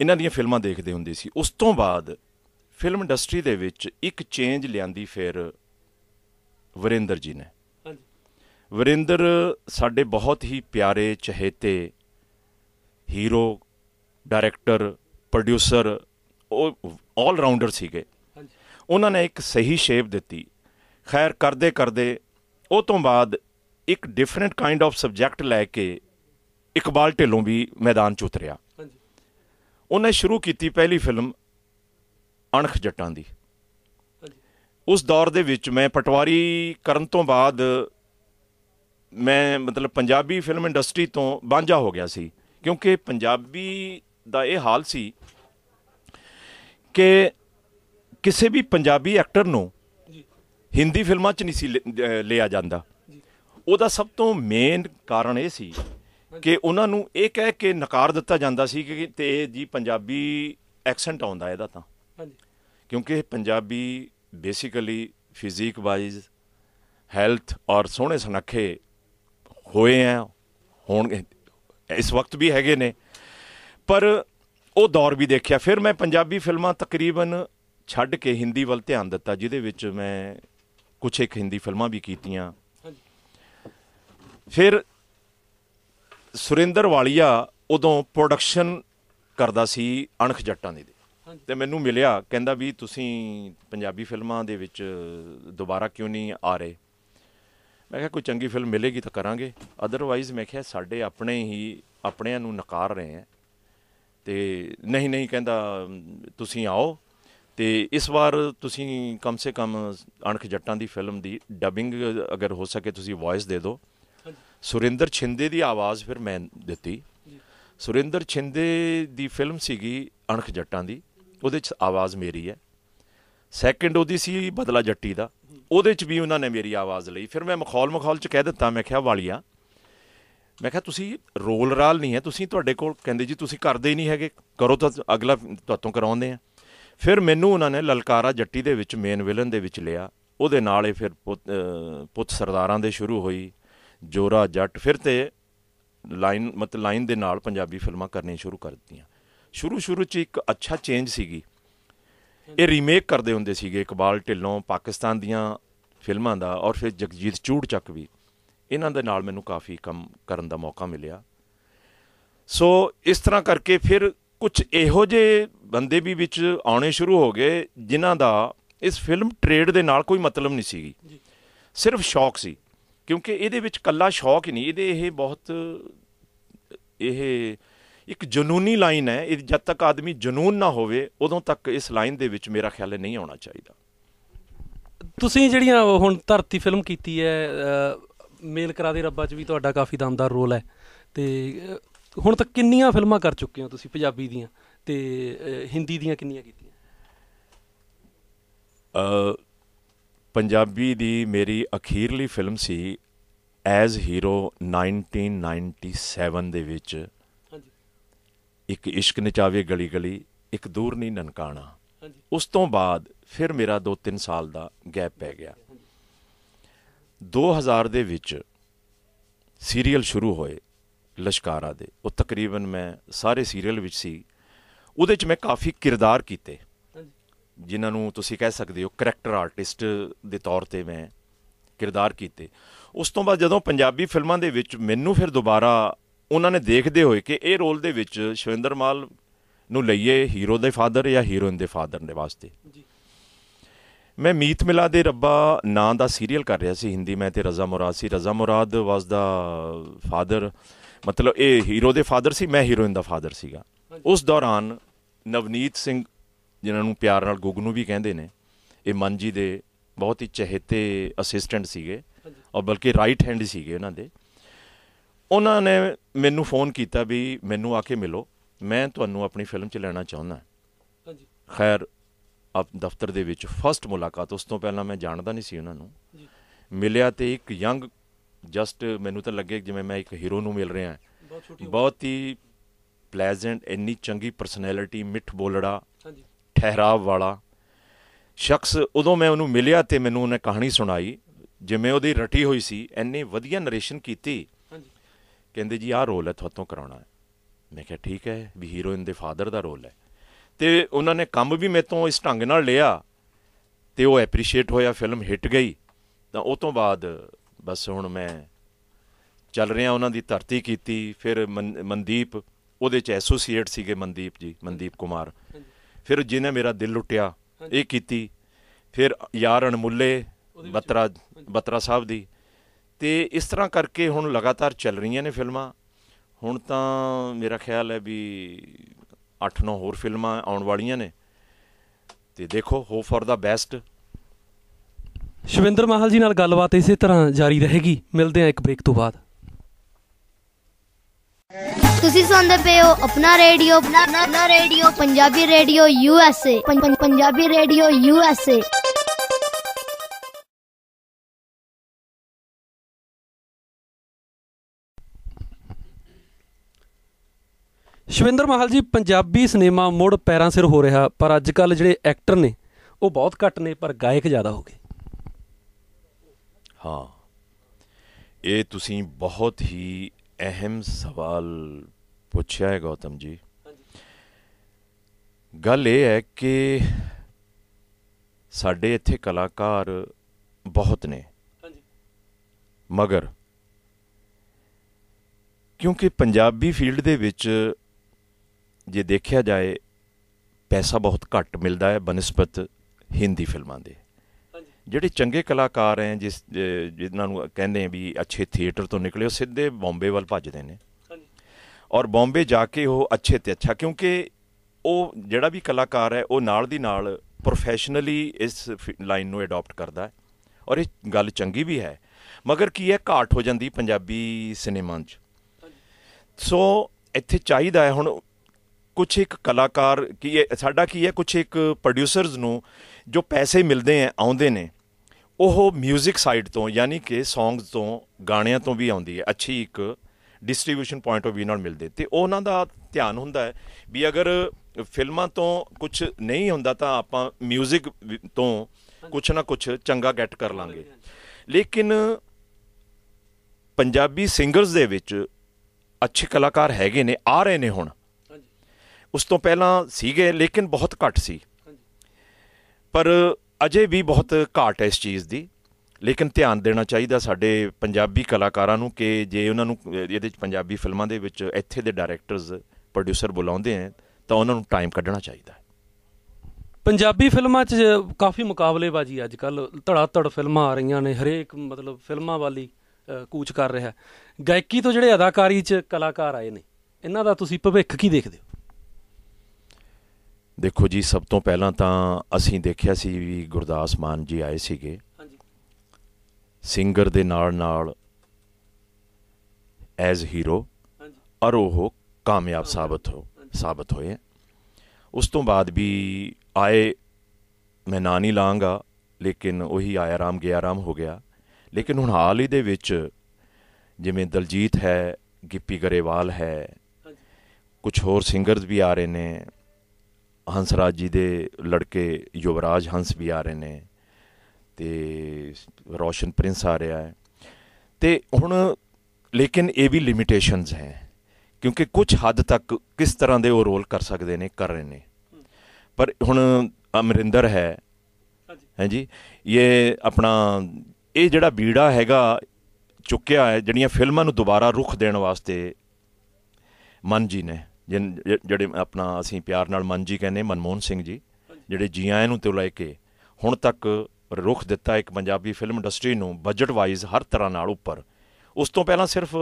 ਇਹਨਾਂ ਦੀਆਂ ਫਿਲਮਾਂ ਦੇਖਦੇ ਹੁੰਦੇ ਸੀ ਉਸ ਤੋਂ ਬਾਅਦ ਫਿਲਮ ਇੰਡਸਟਰੀ ਦੇ ਵਿੱਚ ਇੱਕ ਚੇਂਜ ਲਿਆਂਦੀ ਫਿਰ ਵਰਿੰਦਰ ਜੀ ਨੇ ਹਾਂਜੀ ਵਰਿੰਦਰ ਸਾਡੇ ਬਹੁਤ ਹੀ ਪਿਆਰੇ ਚਹੇਤੇ ਹੀਰੋ ਡਾਇਰੈਕਟਰ ਪ੍ਰੋਡਿਊਸਰ ਉਹ 올 ਰਾਉਂਡਰ ਸੀਗੇ ਹਾਂਜੀ ਉਹਨਾਂ ਨੇ ਇੱਕ ਸਹੀ ਸ਼ੇਪ ਦਿੱਤੀ ਖੈਰ ਕਰਦੇ ਕਰਦੇ ਉਹ ਤੋਂ ਬਾਅਦ ਇੱਕ ਡਿਫਰੈਂਟ ਕਾਈਂਡ ਆਫ ਸਬਜੈਕਟ ਲੈ ਕੇ ਇਕਬਾਲ ਢਿੱਲੋਂ ਵੀ ਮੈਦਾਨ ਚ ਉਤਰਿਆ ਹਾਂਜੀ ਉਹਨੇ ਸ਼ੁਰੂ ਕੀਤੀ ਪਹਿਲੀ ਫਿਲਮ ਅਣਖ ਜੱਟਾਂ ਦੀ ਉਸ ਦੌਰ ਦੇ ਵਿੱਚ ਮੈਂ ਪਟਵਾਰੀ ਕਰਨ ਤੋਂ ਬਾਅਦ ਮੈਂ ਮਤਲਬ ਪੰਜਾਬੀ ਫਿਲਮ ਇੰਡਸਟਰੀ ਤੋਂ ਬਾਂਝਾ ਹੋ ਗਿਆ ਸੀ ਕਿਉਂਕਿ ਪੰਜਾਬੀ ਦਾ ਇਹ ਹਾਲ ਸੀ ਕਿ ਕਿਸੇ ਵੀ ਪੰਜਾਬੀ ਐਕਟਰ ਨੂੰ ਹਿੰਦੀ ਫਿਲਮਾਂ 'ਚ ਨਹੀਂ ਸੀ ਲਿਆ ਜਾਂਦਾ ਉਹਦਾ ਸਭ ਤੋਂ ਮੇਨ ਕਾਰਨ ਇਹ ਸੀ ਕਿ ਉਹਨਾਂ ਨੂੰ ਇਹ ਕਹਿ ਕੇ ਨਕਾਰ ਦਿੱਤਾ ਜਾਂਦਾ ਸੀ ਕਿ ਤੇ ਜੀ ਪੰਜਾਬੀ ਐਕਸੈਂਟ ਆਉਂਦਾ ਇਹਦਾ ਤਾਂ ਹਾਂਜੀ ਕਿਉਂਕਿ Punjabi basically physique wise health ਔਰ ਸੋਹਣੇ ਸੁਨੱਖੇ ਹੋਏ ਆ ਹੋਣਗੇ ਇਸ ਵਕਤ ਵੀ ਹੈਗੇ ਨੇ ਪਰ ਉਹ ਦੌਰ ਵੀ ਦੇਖਿਆ ਫਿਰ ਮੈਂ ਪੰਜਾਬੀ ਫਿਲਮਾਂ ਤਕਰੀਬਨ ਛੱਡ ਕੇ ਹਿੰਦੀ ਵੱਲ ਧਿਆਨ ਦਿੱਤਾ ਜਿਹਦੇ ਵਿੱਚ ਮੈਂ ਕੁਝ ਇੱਕ ਹਿੰਦੀ ਫਿਲਮਾਂ ਵੀ ਕੀਤੀਆਂ ਫਿਰ ਸੁਰਿੰਦਰ ਵਾਲੀਆ ਉਦੋਂ ਪ੍ਰੋਡਕਸ਼ਨ ਕਰਦਾ ਸੀ ਅਣਖ ਜੱਟਾਂ ਦੀ ਤੇ ਮੈਨੂੰ ਮਿਲਿਆ ਕਹਿੰਦਾ ਵੀ ਤੁਸੀਂ ਪੰਜਾਬੀ ਫਿਲਮਾਂ ਦੇ ਵਿੱਚ ਦੁਬਾਰਾ ਕਿਉਂ ਨਹੀਂ ਆ ਰਹੇ ਮੈਂ ਕਿਹਾ ਕੋਈ ਚੰਗੀ ਫਿਲਮ ਮਿਲੇਗੀ ਤਾਂ ਕਰਾਂਗੇ ਅਦਰਵਾਈਜ਼ ਮੈਂ ਕਿਹਾ ਸਾਡੇ ਆਪਣੇ ਹੀ ਆਪਣਿਆਂ ਨੂੰ ਨਕਾਰ ਰਹੇ ਆ ਤੇ ਨਹੀਂ ਨਹੀਂ ਕਹਿੰਦਾ ਤੁਸੀਂ ਆਓ ਤੇ ਇਸ ਵਾਰ ਤੁਸੀਂ ਕਮ ਸੇ ਕਮ ਅਣਖ ਜੱਟਾਂ ਦੀ ਫਿਲਮ ਦੀ ਡਬਿੰਗ ਅਗਰ ਹੋ ਸਕੇ ਤੁਸੀਂ ਵੌਇਸ ਦੇ ਦਿਓ ਸੁਰਿੰਦਰ ਛਿੰਦੇ ਦੀ ਆਵਾਜ਼ ਫਿਰ ਮੈਂ ਦਿੱਤੀ ਸੁਰਿੰਦਰ ਛਿੰਦੇ ਦੀ ਫਿਲਮ ਸੀਗੀ ਅਣਖ ਜੱਟਾਂ ਦੀ ਉਹਦੇ ਚ ਆਵਾਜ਼ ਮੇਰੀ ਹੈ ਸੈਕਿੰਡ ਉਹਦੀ ਸੀ ਬਦਲਾ ਜੱਟੀ ਦਾ ਉਹਦੇ 'ਚ ਵੀ ਉਹਨਾਂ ਨੇ ਮੇਰੀ ਆਵਾਜ਼ ਲਈ ਫਿਰ ਮੈਂ ਮਖੌਲ ਮਖੌਲ 'ਚ ਕਹਿ ਦਿੱਤਾ ਮੈਂ ਕਿਹਾ ਵਾਲੀਆ ਮੈਂ ਕਿਹਾ ਤੁਸੀਂ ਰੋਲ ਰਾਲ ਨਹੀਂ ਹੈ ਤੁਸੀਂ ਤੁਹਾਡੇ ਕੋਲ ਕਹਿੰਦੇ ਜੀ ਤੁਸੀਂ ਕਰਦੇ ਹੀ ਨਹੀਂ ਹੈਗੇ ਕਰੋ ਤਾਂ ਅਗਲਾ ਤੁਹਾਤੋਂ ਕਰਾਉਂਦੇ ਆ ਫਿਰ ਮੈਨੂੰ ਉਹਨਾਂ ਨੇ ਲਲਕਾਰਾ ਜੱਟੀ ਦੇ ਵਿੱਚ ਮੇਨ ਵਿਲਨ ਦੇ ਵਿੱਚ ਲਿਆ ਉਹਦੇ ਨਾਲ ਹੀ ਫਿਰ ਪੁੱਤ ਸਰਦਾਰਾਂ ਦੇ ਸ਼ੁਰੂ ਹੋਈ ਜੋਰਾ ਜੱਟ ਫਿਰ ਤੇ ਲਾਈਨ ਮਤ ਲਾਈਨ ਦੇ ਨਾਲ ਪੰਜਾਬੀ ਫਿਲਮਾਂ ਕਰਨੀਆਂ ਸ਼ੁਰੂ ਕਰ ਦਿੱਤੀਆਂ ਸ਼ੁਰੂ ਸ਼ੁਰੂ 'ਚ ਇੱਕ ਅੱਛਾ ਚੇਂਜ ਸੀਗੀ ਇਹ ਰੀਮੇਕ ਕਰਦੇ ਹੁੰਦੇ ਸੀਗੇ ਇਕਬਾਲ ਢਿੱਲੋਂ ਪਾਕਿਸਤਾਨ ਦੀਆਂ ਫਿਲਮਾਂ ਦਾ ਔਰ ਫਿਰ ਜਗਜੀਤ ਚੂੜ ਚੱਕ ਵੀ ਇਹਨਾਂ ਦੇ ਨਾਲ ਮੈਨੂੰ ਕਾਫੀ ਕੰਮ ਕਰਨ ਦਾ ਮੌਕਾ ਮਿਲਿਆ ਸੋ ਇਸ ਤਰ੍ਹਾਂ ਕਰਕੇ ਫਿਰ ਕੁਝ ਇਹੋ ਜਿਹੇ ਬੰਦੇ ਵੀ ਵਿੱਚ ਆਉਣੇ ਸ਼ੁਰੂ ਹੋ ਗਏ ਜਿਨ੍ਹਾਂ ਦਾ ਇਸ ਫਿਲਮ ਟ੍ਰੇਡ ਦੇ ਨਾਲ ਕੋਈ ਮਤਲਬ ਨਹੀਂ ਜੀ ਸਿਰਫ ਸ਼ੌਕ ਸੀ ਕਿਉਂਕਿ ਇਹਦੇ ਵਿੱਚ ਕੱਲਾ ਸ਼ੌਕ ਹੀ ਨਹੀਂ ਇਹਦੇ ਇਹ ਬਹੁਤ ਇਹ ਇੱਕ ਜਨੂਨੀ ਲਾਈਨ ਹੈ ਇਹ ਜਦ ਤੱਕ ਆਦਮੀ ਜਨੂਨ ਨਾ ਹੋਵੇ ਉਦੋਂ ਤੱਕ ਇਸ ਲਾਈਨ ਦੇ ਵਿੱਚ ਮੇਰਾ ਖਿਆਲ ਨਹੀਂ ਆਉਣਾ ਚਾਹੀਦਾ ਤੁਸੀਂ ਜਿਹੜੀਆਂ ਹੁਣ ਧਰਤੀ ਫਿਲਮ ਕੀਤੀ ਹੈ ਮੇਲ ਕਰਾ ਦੇ ਰੱਬਾ 'ਚ ਵੀ ਤੁਹਾਡਾ ਕਾਫੀ ਦਮਦਾਰ ਰੋਲ ਹੈ ਤੇ ਹੁਣ ਤੱਕ ਕਿੰਨੀਆਂ ਫਿਲਮਾਂ ਕਰ ਚੁੱਕੇ ਹੋ ਤੁਸੀਂ ਪੰਜਾਬੀ ਦੀਆਂ ਤੇ ਹਿੰਦੀ ਦੀਆਂ ਕਿੰਨੀਆਂ ਕੀਤੀਆਂ ਅ ਪੰਜਾਬੀ ਦੀ ਮੇਰੀ ਅਖੀਰਲੀ ਫਿਲਮ ਸੀ ਐਜ਼ ਹੀਰੋ 1997 ਦੇ ਵਿੱਚ ਇੱਕ ਇਸ਼ਕ ਨਚਾਵੇ ਗਲੀ ਗਲੀ ਇੱਕ ਦੂਰ ਨਹੀਂ ਨਨਕਾਣਾ ਉਸ ਤੋਂ ਬਾਅਦ ਫਿਰ ਮੇਰਾ 2-3 ਸਾਲ ਦਾ ਗੈਪ ਪੈ ਗਿਆ 2000 ਦੇ ਵਿੱਚ ਸੀਰੀਅਲ ਸ਼ੁਰੂ ਹੋਏ ਲਸ਼ਕਾਰਾ ਦੇ ਉਹ ਤਕਰੀਬਨ ਮੈਂ ਸਾਰੇ ਸੀਰੀਅਲ ਵਿੱਚ ਸੀ ਉਹਦੇ ਵਿੱਚ ਮੈਂ ਕਾਫੀ ਕਿਰਦਾਰ ਕੀਤੇ ਜਿਨ੍ਹਾਂ ਨੂੰ ਤੁਸੀਂ ਕਹਿ ਸਕਦੇ ਹੋ ਕੈਰੈਕਟਰ ਆਰਟਿਸਟ ਦੇ ਤੌਰ ਤੇ ਮੈਂ ਕਿਰਦਾਰ ਕੀਤੇ ਉਸ ਤੋਂ ਬਾਅਦ ਜਦੋਂ ਪੰਜਾਬੀ ਫਿਲਮਾਂ ਦੇ ਵਿੱਚ ਮੈਨੂੰ ਫਿਰ ਦੁਬਾਰਾ ਉਹਨਾਂ ਨੇ ਦੇਖਦੇ ਹੋਏ ਕਿ ਇਹ ਰੋਲ ਦੇ ਵਿੱਚ ਸ਼ਵਿੰਦਰ ਮਾਲ ਨੂੰ ਲਈਏ ਹੀਰੋ ਦੇ ਫਾਦਰ ਜਾਂ ਹੀਰੋਇਨ ਦੇ ਫਾਦਰ ਦੇ ਵਾਸਤੇ ਜੀ ਮੈਂ ਮੀਤ ਮਿਲਾ ਦੇ ਰੱਬਾ ਨਾਂ ਦਾ ਸੀਰੀਅਲ ਕਰ ਰਿਹਾ ਸੀ ਹਿੰਦੀ ਮੈਂ ਤੇ ਰਜ਼ਾ ਮੁਰਾਦ ਸੀ ਰਜ਼ਾ ਮੁਰਾਦ ਵਾਸ ਦਾ ਫਾਦਰ ਮਤਲਬ ਇਹ ਹੀਰੋ ਦੇ ਫਾਦਰ ਸੀ ਮੈਂ ਹੀਰੋਇਨ ਦਾ ਫਾਦਰ ਸੀਗਾ ਉਸ ਦੌਰਾਨ ਨਵਨੀਤ ਸਿੰਘ ਜਿਨ੍ਹਾਂ ਨੂੰ ਪਿਆਰ ਨਾਲ ਗੁੱਗਨੂ ਵੀ ਕਹਿੰਦੇ ਨੇ ਇਹ ਮਨਜੀ ਦੇ ਬਹੁਤ ਹੀ ਚਹੇਤੇ ਅਸਿਸਟੈਂਟ ਸੀਗੇ ਔਰ ਬਲਕਿ ਰਾਈਟ ਹੈਂਡ ਸੀਗੇ ਉਹਨਾਂ ਦੇ ਉਹਨਾਂ ਨੇ ਮੈਨੂੰ ਫੋਨ ਕੀਤਾ ਵੀ ਮੈਨੂੰ ਆ ਕੇ ਮਿਲੋ ਮੈਂ ਤੁਹਾਨੂੰ ਆਪਣੀ ਫਿਲਮ 'ਚ ਲੈਣਾ ਚਾਹੁੰਦਾ ਹਾਂਜੀ ਖੈਰ ਆਪ ਦਫ਼ਤਰ ਦੇ ਵਿੱਚ ਫਸਟ ਮੁਲਾਕਾਤ ਉਸ ਤੋਂ ਪਹਿਲਾਂ ਮੈਂ ਜਾਣਦਾ ਨਹੀਂ ਸੀ ਉਹਨਾਂ ਨੂੰ ਮਿਲਿਆ ਤੇ ਇੱਕ ਯੰਗ ਜਸਟ ਮੈਨੂੰ ਤਾਂ ਲੱਗੇ ਜਿਵੇਂ ਮੈਂ ਇੱਕ ਹੀਰੋ ਨੂੰ ਮਿਲ ਰਿਹਾ ਹਾਂ ਬਹੁਤ ਹੀ ਪਲੇਜ਼ੈਂਟ ਇੰਨੀ ਚੰਗੀ ਪਰਸਨੈਲਿਟੀ ਮਿੱਠ ਬੋਲੜਾ ਹਾਂਜੀ ਠਹਿਰਾਵ ਵਾਲਾ ਸ਼ਖਸ ਉਦੋਂ ਮੈਂ ਉਹਨੂੰ ਮਿਲਿਆ ਤੇ ਮੈਨੂੰ ਉਹਨੇ ਕਹਾਣੀ ਸੁਣਾਈ ਜਿਵੇਂ ਉਹਦੀ ਰਟੀ ਹੋਈ ਸੀ ਐਨੇ ਵਧੀਆ ਨਰੇਸ਼ਨ ਕੀਤੀ ਕਹਿੰਦੇ ਜੀ ਆਹ ਰੋਲ ਹੈ ਤੁਹਾਤੋਂ ਕਰਾਉਣਾ ਮੈਂ ਕਿਹਾ ਠੀਕ ਹੈ ਵੀ ਹੀਰੋਇਨ ਦੇ ਫਾਦਰ ਦਾ ਰੋਲ ਹੈ ਤੇ ਉਹਨਾਂ ਨੇ ਕੰਮ ਵੀ ਮੇਤੋਂ ਇਸ ਢੰਗ ਨਾਲ ਲਿਆ ਤੇ ਉਹ ਐਪਰੀਸ਼ੀਏਟ ਹੋਇਆ ਫਿਲਮ ਹਿੱਟ ਗਈ ਤਾਂ ਉਹ ਤੋਂ ਬਾਅਦ ਬਸ ਹੁਣ ਮੈਂ ਚੱਲ ਰਿਹਾ ਉਹਨਾਂ ਦੀ ਧਰਤੀ ਕੀਤੀ ਫਿਰ ਮਨਦੀਪ ਉਹਦੇ ਚ ਐਸੋਸੀਏਟ ਸੀਗੇ ਮਨਦੀਪ ਜੀ ਮਨਦੀਪ ਕੁਮਾਰ ਫਿਰ ਜਿਹਨੇ ਮੇਰਾ ਦਿਲ ਲੁੱਟਿਆ ਇਹ ਕੀਤੀ ਫਿਰ ਯਾਰ ਅਣਮੁੱਲੇ ਬਤਰਾ ਬਤਰਾ ਸਾਹਿਬ ਦੀ ਤੇ ਇਸ ਤਰ੍ਹਾਂ ਕਰਕੇ ਹੁਣ ਲਗਾਤਾਰ ਚੱਲ ਰਹੀਆਂ ਨੇ ਫਿਲਮਾਂ ਹੁਣ ਤਾਂ ਮੇਰਾ ਖਿਆਲ ਹੈ ਵੀ 8-9 ਹੋਰ ਫਿਲਮਾਂ ਆਉਣ ਵਾਲੀਆਂ ਨੇ ਤੇ ਦੇਖੋ hope for the best Shavinder Mahal ji ਨਾਲ ਗੱਲਬਾਤ ਇਸੇ ਤਰ੍ਹਾਂ ਜਾਰੀ ਰਹੇਗੀ ਮਿਲਦੇ ਆ ਇੱਕ ਬ੍ਰੇਕ ਤੋਂ ਬਾਅਦ ਤੁਸੀਂ ਸੁਣਦੇ ਪਏ ਹੋ ਆਪਣਾ ਰੇਡੀਓ ਆਪਣਾ radio Punjabi radio U S A Punjabi radio U S A Shavinder Mahal ji Punjabi cinema ਮੁੜ ਪੈਰਾਂ ਸਿਰ ਹੋ ਰਿਹਾ ਪਰ ਅੱਜ ਕੱਲ ਜਿਹੜੇ ਐਕਟਰ ਨੇ ਉਹ ਬਹੁਤ ਘੱਟ ਨੇ ਪਰ ਗਾਇਕ ਜ਼ਿਆਦਾ ਹੋ ਗਏ ਹਾਂ ਇਹ ਤੁਸੀਂ ਬਹੁਤ ਹੀ ਅਹਿਮ ਸਵਾਲ ਪੁੱਛਿਆ ਹੈ ਗੌਤਮ ਜੀ ਗੱਲ ਇਹ ਹੈ ਕਿ ਸਾਡੇ ਇੱਥੇ ਕਲਾਕਾਰ ਬਹੁਤ ਨੇ ਹਾਂਜੀ ਮਗਰ ਕਿਉਂਕਿ ਪੰਜਾਬੀ ਫੀਲਡ ਦੇ ਵਿੱਚ ਜੇ ਦੇਖਿਆ ਜਾਏ ਪੈਸਾ ਬਹੁਤ ਘੱਟ ਮਿਲਦਾ ਹੈ ਬਨਸਪਤ ਹਿੰਦੀ ਫਿਲਮਾਂ ਦੇ ਜਿਹੜੇ ਚੰਗੇ ਕਲਾਕਾਰ ਐ ਜਿਸ ਜਿਨ੍ਹਾਂ ਨੂੰ ਕਹਿੰਦੇ ਆ ਵੀ ਅੱਛੇ ਥੀਏਟਰ ਤੋਂ ਨਿਕਲੇ ਉਹ ਸਿੱਧੇ ਬੰਬੇ ਵੱਲ ਭੱਜਦੇ ਨੇ ਔਰ ਬੰਬੇ ਜਾ ਕੇ ਉਹ ਅੱਛੇ ਤੇ ਅੱਛਾ ਕਿਉਂਕਿ ਉਹ ਜਿਹੜਾ ਵੀ ਕਲਾਕਾਰ ਹੈ ਉਹ ਨਾਲ ਦੀ ਨਾਲ ਪ੍ਰੋਫੈਸ਼ਨਲੀ ਇਸ ਲਾਈਨ ਨੂੰ ਅਡਾਪਟ ਕਰਦਾ ਹੈ ਔਰ ਇਹ ਗੱਲ ਚੰਗੀ ਵੀ ਹੈ ਮਗਰ ਕੀ ਹੈ ਘਾਟ ਹੋ ਜਾਂਦੀ ਪੰਜਾਬੀ ਸਿਨੇਮਾ 'ਚ ਸੋ ਇੱਥੇ ਚਾਹੀਦਾ ਹੈ ਹੁਣ ਕੁਝ ਇੱਕ ਕਲਾਕਾਰ ਕੀ ਹੈ ਸਾਡਾ ਕੀ ਹੈ ਕੁਝ ਇੱਕ ਪ੍ਰੋਡਿਊਸਰਸ ਨੂੰ ਜੋ ਪੈਸੇ ਮਿਲਦੇ ਆ ਆਉਂਦੇ ਨੇ ਉਹ 뮤직 ਸਾਈਡ ਤੋਂ ਯਾਨੀ ਕਿ ਸੌਂਗਸ ਤੋਂ ਗਾਣਿਆਂ ਤੋਂ ਵੀ ਆਉਂਦੀ ਹੈ ਅੱਛੀ ਇੱਕ ਡਿਸਟ੍ਰੀਬਿਊਸ਼ਨ ਪੁਆਇੰਟ ਆਫ ਵੀ ਨਾਲ ਮਿਲਦੇ ਤੇ ਉਹਨਾਂ ਦਾ ਧਿਆਨ ਹੁੰਦਾ ਹੈ ਵੀ ਅਗਰ ਫਿਲਮਾਂ ਤੋਂ ਕੁਝ ਨਹੀਂ ਹੁੰਦਾ ਤਾਂ ਆਪਾਂ 뮤직 ਤੋਂ ਕੁਝ ਨਾ ਕੁਝ ਚੰਗਾ ਗੈਟ ਕਰ ਲਾਂਗੇ ਲੇਕਿਨ ਪੰਜਾਬੀ ਸਿੰਗਰਸ ਦੇ ਵਿੱਚ ਅੱਛੇ ਕਲਾਕਾਰ ਹੈਗੇ ਨੇ ਆ ਰਹੇ ਨੇ ਹੁਣ ਉਸ ਤੋਂ ਪਹਿਲਾਂ ਸੀਗੇ ਲੇਕਿਨ ਬਹੁਤ ਘੱਟ ਸੀ ਪਰ ਅਜੇ ਵੀ ਬਹੁਤ ਘਾਟ ਹੈ ਇਸ ਚੀਜ਼ ਦੀ ਲੇਕਿਨ ਧਿਆਨ ਦੇਣਾ ਚਾਹੀਦਾ ਸਾਡੇ ਪੰਜਾਬੀ ਕਲਾਕਾਰਾਂ ਨੂੰ ਕਿ ਜੇ ਉਹਨਾਂ ਨੂੰ ਇਹਦੇ ਵਿੱਚ ਪੰਜਾਬੀ ਫਿਲਮਾਂ ਦੇ ਵਿੱਚ ਇੱਥੇ ਦੇ ਡਾਇਰੈਕਟਰਸ ਪ੍ਰੋਡਿਊਸਰ ਬੁਲਾਉਂਦੇ ਆ ਤਾਂ ਉਹਨਾਂ ਨੂੰ ਟਾਈਮ ਕੱਢਣਾ ਚਾਹੀਦਾ ਪੰਜਾਬੀ ਫਿਲਮਾਂ 'ਚ ਕਾਫੀ ਮੁਕਾਬਲੇਬਾਜ਼ੀ ਅੱਜ ਕੱਲ ਧੜਾ ਧੜ ਫਿਲਮਾਂ ਆ ਰਹੀਆਂ ਨੇ ਹਰੇਕ ਮਤਲਬ ਫਿਲਮਾਂ ਵਾਲੀ ਕੂਚ ਕਰ ਰਿਹਾ ਗਾਇਕੀ ਤੋਂ ਜਿਹੜੇ ਅਦਾਕਾਰੀ 'ਚ ਕਲਾਕਾਰ ਆਏ ਨੇ ਇਹਨਾਂ ਦਾ ਤੁਸੀਂ ਭਵਿੱਖ ਕੀ ਦੇਖਦੇ ਹੋ ਦੇਖੋ ਜੀ ਸਭ ਤੋਂ ਪਹਿਲਾਂ ਤਾਂ ਅਸੀਂ ਦੇਖਿਆ ਸੀ ਵੀ ਗੁਰਦਾਸ ਮਾਨ ਜੀ ਆਏ ਸੀਗੇ ਹਾਂਜੀ ਸਿੰਗਰ ਦੇ ਨਾਲ ਨਾਲ ਐਜ਼ ਹੀਰੋ ਹਾਂਜੀ ਅਰ ਉਹ ਕਾਮਯਾਬ ਸਾਬਤ ਹੋ ਸਾਬਤ ਹੋਏ ਉਸ ਤੋਂ ਬਾਅਦ ਵੀ ਆਏ ਮੈਂ ਨਾ ਨਹੀਂ ਲਾਂਗਾ ਲੇਕਿਨ ਉਹੀ ਆਇਆ ਰਾਮ ਗਿਆ ਰਾਮ ਹੋ ਗਿਆ ਲੇਕਿਨ ਹੁਣ ਹਾਲ ਹੀ ਦੇ ਵਿੱਚ ਜਿਵੇਂ ਦਲਜੀਤ ਹੈ ਗਿੱਪੀ ਗਰੇਵਾਲ ਹੈ ਕੁਝ ਹੋਰ ਸਿੰਗਰਸ ਵੀ ਆ ਰਹੇ ਨੇ ਹੰਸਰਾਜ ਜੀ ਦੇ ਲੜਕੇ ਯੁਵਰਾਜ ਹੰਸ ਵੀ ਆ ਰਹੇ ਨੇ ਤੇ ਰੋਸ਼ਨ ਪ੍ਰਿੰਸ ਆ ਰਿਹਾ ਹੈ ਤੇ ਹੁਣ ਲੇਕਿਨ ਇਹ ਵੀ ਲਿਮਿਟੇਸ਼ਨਸ ਹੈ ਕਿਉਂਕਿ ਕੁਝ ਹੱਦ ਤੱਕ ਕਿਸ ਤਰ੍ਹਾਂ ਦੇ ਉਹ ਰੋਲ ਕਰ ਸਕਦੇ ਨੇ ਕਰ ਰਹੇ ਨੇ ਪਰ ਹੁਣ ਅਮਰਿੰਦਰ ਹੈ ਹਾਂਜੀ ਇਹ ਆਪਣਾ ਇਹ ਜਿਹੜਾ ਬੀੜਾ ਹੈਗਾ ਚੁੱਕਿਆ ਹੈ ਜਿਹੜੀਆਂ ਫਿਲਮਾਂ ਨੂੰ ਦੁਬਾਰਾ ਰੁਖ ਦੇਣ ਵਾਸਤੇ ਮਨ ਜੀ ਨੇ ਜਿਹੜੇ ਆਪਣਾ ਅਸੀਂ ਪਿਆਰ ਨਾਲ ਮਨ ਜੀ ਕਹਿੰਦੇ ਮਨਮੋਹਨ ਸਿੰਘ ਜੀ ਜਿਹੜੇ ਜੀ ਆਏ ਨੂੰ ਤੇ ਲੈ ਕੇ ਹੁਣ ਤੱਕ ਰੁਖ ਦਿੱਤਾ ਇੱਕ ਪੰਜਾਬੀ ਫਿਲਮ ਇੰਡਸਟਰੀ ਨੂੰ ਬਜਟ ਵਾਈਜ਼ ਹਰ ਤਰ੍ਹਾਂ ਨਾਲ ਉੱਪਰ ਉਸ ਤੋਂ ਪਹਿਲਾਂ ਸਿਰਫ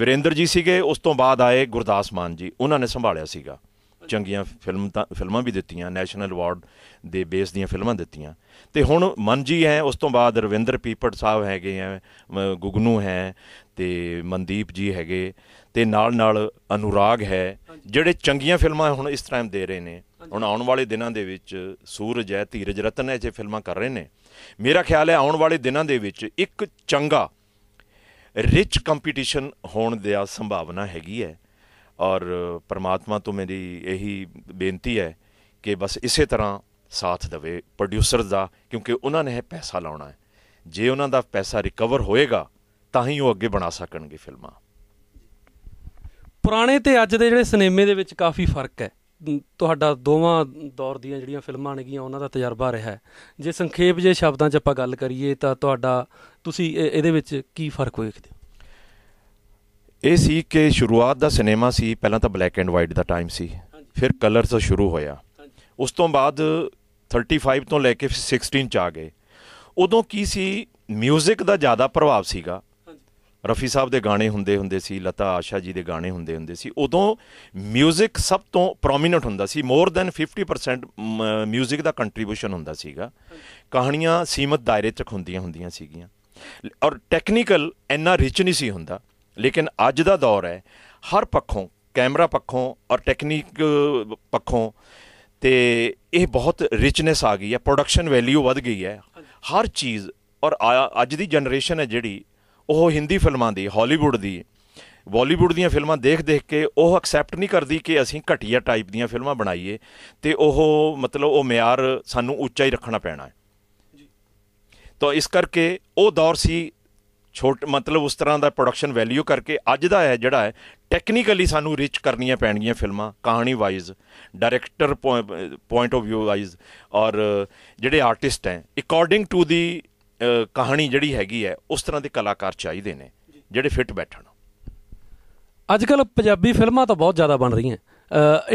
ਵਿਰੇਂਦਰ ਜੀ ਸੀਗੇ ਉਸ ਤੋਂ ਬਾਅਦ ਆਏ ਗੁਰਦਾਸ ਮਾਨ ਜੀ ਉਹਨਾਂ ਨੇ ਸੰਭਾਲਿਆ ਸੀਗਾ ਚੰਗੀਆਂ ਫਿਲਮ ਫਿਲਮਾਂ ਵੀ ਦਿੱਤੀਆਂ ਨੈਸ਼ਨਲ ਅਵਾਰਡ ਦੇ ਬੇਸ ਦੀਆਂ ਫਿਲਮਾਂ ਦਿੱਤੀਆਂ ਤੇ ਹੁਣ ਮਨ ਜੀ ਹੈ ਉਸ ਤੋਂ ਬਾਅਦ ਰਵਿੰਦਰ ਪੀਪੜ ਸਾਹਿਬ ਹੈਗੇ ਆ ਗੁਗਨੂ ਹੈ ਤੇ ਮਨਦੀਪ ਜੀ ਹੈਗੇ ਤੇ ਨਾਲ ਨਾਲ ਅਨੁਰਾਗ ਹੈ ਜਿਹੜੇ ਚੰਗੀਆਂ ਫਿਲਮਾਂ ਹੁਣ ਇਸ ਟਾਈਮ ਦੇ ਰਹੇ ਨੇ ਹੁਣ ਆਉਣ ਵਾਲੇ ਦਿਨਾਂ ਦੇ ਵਿੱਚ ਸੂਰਜ ਹੈ ਧੀਰਜ ਰਤਨ ਹੈ ਜੇ ਫਿਲਮਾਂ ਕਰ ਰਹੇ ਨੇ ਮੇਰਾ ਖਿਆਲ ਹੈ ਆਉਣ ਵਾਲੇ ਦਿਨਾਂ ਦੇ ਵਿੱਚ ਇੱਕ ਚੰਗਾ ਰਿਚ ਕੰਪੀਟੀਸ਼ਨ ਹੋਣ ਦੀ ਸੰਭਾਵਨਾ ਹੈਗੀ ਹੈ ਔਰ ਪਰਮਾਤਮਾ ਤੋਂ ਮੇਰੀ ਇਹੀ ਬੇਨਤੀ ਹੈ ਕਿ ਬਸ ਇਸੇ ਤਰ੍ਹਾਂ ਸਾਥ ਦੇਵੇ ਪ੍ਰੋਡਿਊਸਰ ਦਾ ਕਿਉਂਕਿ ਉਹਨਾਂ ਨੇ ਪੈਸਾ ਲਾਉਣਾ ਹੈ ਜੇ ਉਹਨਾਂ ਦਾ ਪੈਸਾ ਰਿਕਵਰ ਹੋਏਗਾ ਤਾਂ ਹੀ ਉਹ ਅੱਗੇ ਬਣਾ ਸਕਣਗੇ ਫਿਲਮਾਂ ਪੁਰਾਣੇ ਤੇ ਅੱਜ ਦੇ ਜਿਹੜੇ ਸਿਨੇਮੇ ਦੇ ਵਿੱਚ ਕਾਫੀ ਫਰਕ ਹੈ ਤੁਹਾਡਾ ਦੋਵਾਂ ਦੌਰ ਦੀਆਂ ਜਿਹੜੀਆਂ ਫਿਲਮਾਂ ਨੇਗੀਆਂ ਉਹਨਾਂ ਦਾ ਤਜਰਬਾ ਰਿਹਾ ਹੈ ਜੇ ਸੰਖੇਪ ਜੇ ਸ਼ਬਦਾਂ 'ਚ ਆਪਾਂ ਗੱਲ ਕਰੀਏ ਤਾਂ ਤੁਹਾਡਾ ਤੁਸੀਂ ਇਹਦੇ ਵਿੱਚ ਕੀ ਫਰਕ ਵੇਖਦੇ ਹੋ ਇਹ ਸੀ ਕਿ ਸ਼ੁਰੂਆਤ ਦਾ ਸਿਨੇਮਾ ਸੀ ਪਹਿਲਾਂ ਤਾਂ ਬਲੈਕ ਐਂਡ ਵਾਈਟ ਦਾ ਟਾਈਮ ਸੀ ਫਿਰ ਕਲਰਸ ਤੋਂ ਸ਼ੁਰੂ ਹੋਇਆ ਉਸ ਤੋਂ ਬਾਅਦ 35 ਤੋਂ ਲੈ ਕੇ 16 ਚ ਆ ਗਏ ਉਦੋਂ ਕੀ ਸੀ 뮤직 ਦਾ ਜ਼ਿਆਦਾ ਪ੍ਰਭਾਵ ਸੀਗਾ ਰਫੀ ਸਾਹਿਬ ਦੇ ਗਾਣੇ ਹੁੰਦੇ ਹੁੰਦੇ ਸੀ ਲਤਾ ਆਸ਼ਾ ਜੀ ਦੇ ਗਾਣੇ ਹੁੰਦੇ ਹੁੰਦੇ ਸੀ ਉਦੋਂ 뮤직 ਸਭ ਤੋਂ ਪ੍ਰੋਮਿਨੈਂਟ ਹੁੰਦਾ ਸੀ ਮੋਰ ਦੈਨ 50% 뮤직 ਦਾ ਕੰਟਰੀਬਿਊਸ਼ਨ ਹੁੰਦਾ ਸੀਗਾ ਕਹਾਣੀਆਂ ਸੀਮਤ ਦਾਇਰੇ ਤੱਕ ਹੁੰਦੀਆਂ ਹੁੰਦੀਆਂ ਸੀਗੀਆਂ ਔਰ ਟੈਕਨੀਕਲ ਇੰਨਾ ਰਿਚ ਨਹੀਂ ਸੀ ਹੁੰਦਾ ਲੇਕਿਨ ਅੱਜ ਦਾ ਦੌਰ ਹੈ ਹਰ ਪੱਖੋਂ ਕੈਮਰਾ ਪੱਖੋਂ ਔਰ ਟੈਕਨੀਕ ਪੱਖੋਂ ਤੇ ਇਹ ਬਹੁਤ ਰਿਚਨੈਸ ਆ ਗਈ ਹੈ ਪ੍ਰੋਡਕਸ਼ਨ ਵੈਲਿਊ ਵੱਧ ਗਈ ਹੈ ਹਰ ਚੀਜ਼ ਔਰ ਅੱਜ ਦੀ ਜਨਰੇਸ਼ਨ ਹੈ ਜਿਹੜੀ ਉਹ ਹਿੰਦੀ ਫਿਲਮਾਂ ਦੀ ਹਾਲੀਵੁੱਡ ਦੀ ਬਾਲੀਵੁੱਡ ਦੀਆਂ ਫਿਲਮਾਂ ਦੇਖ-ਦੇਖ ਕੇ ਉਹ ਐਕਸੈਪਟ ਨਹੀਂ ਕਰਦੀ ਕਿ ਅਸੀਂ ਘਟੀਆ ਟਾਈਪ ਦੀਆਂ ਫਿਲਮਾਂ ਬਣਾਈਏ ਤੇ ਉਹ ਮਤਲਬ ਉਹ ਮਿਆਰ ਸਾਨੂੰ ਉੱਚਾ ਹੀ ਰੱਖਣਾ ਪੈਣਾ ਹੈ ਜੀ ਤਾਂ ਇਸ ਕਰਕੇ ਉਹ ਦੌਰ ਸੀ ਛੋਟ ਮਤਲਬ ਉਸ ਤਰ੍ਹਾਂ ਦਾ ਪ੍ਰੋਡਕਸ਼ਨ ਵੈਲਿਊ ਕਰਕੇ ਅੱਜ ਦਾ ਹੈ ਜਿਹੜਾ ਹੈ ਟੈਕਨੀਕਲੀ ਸਾਨੂੰ ਰਿਚ ਕਰਨੀਆਂ ਪੈਣਗੀਆਂ ਫਿਲਮਾਂ ਕਹਾਣੀ wise director point of view wise ਔਰ ਜਿਹੜੇ ਆਰਟਿਸਟ ਹੈ ਅਕੋਰਡਿੰਗ ਟੂ ਦੀ ਕਹਾਣੀ ਜਿਹੜੀ ਹੈਗੀ ਹੈ ਉਸ ਤਰ੍ਹਾਂ ਦੇ ਕਲਾਕਾਰ ਚਾਹੀਦੇ ਨੇ ਜਿਹੜੇ ਫਿੱਟ ਬੈਠਣ ਅੱਜ ਕੱਲ ਪੰਜਾਬੀ ਫਿਲਮਾਂ ਤਾਂ ਬਹੁਤ ਜ਼ਿਆਦਾ ਬਣ ਰਹੀਆਂ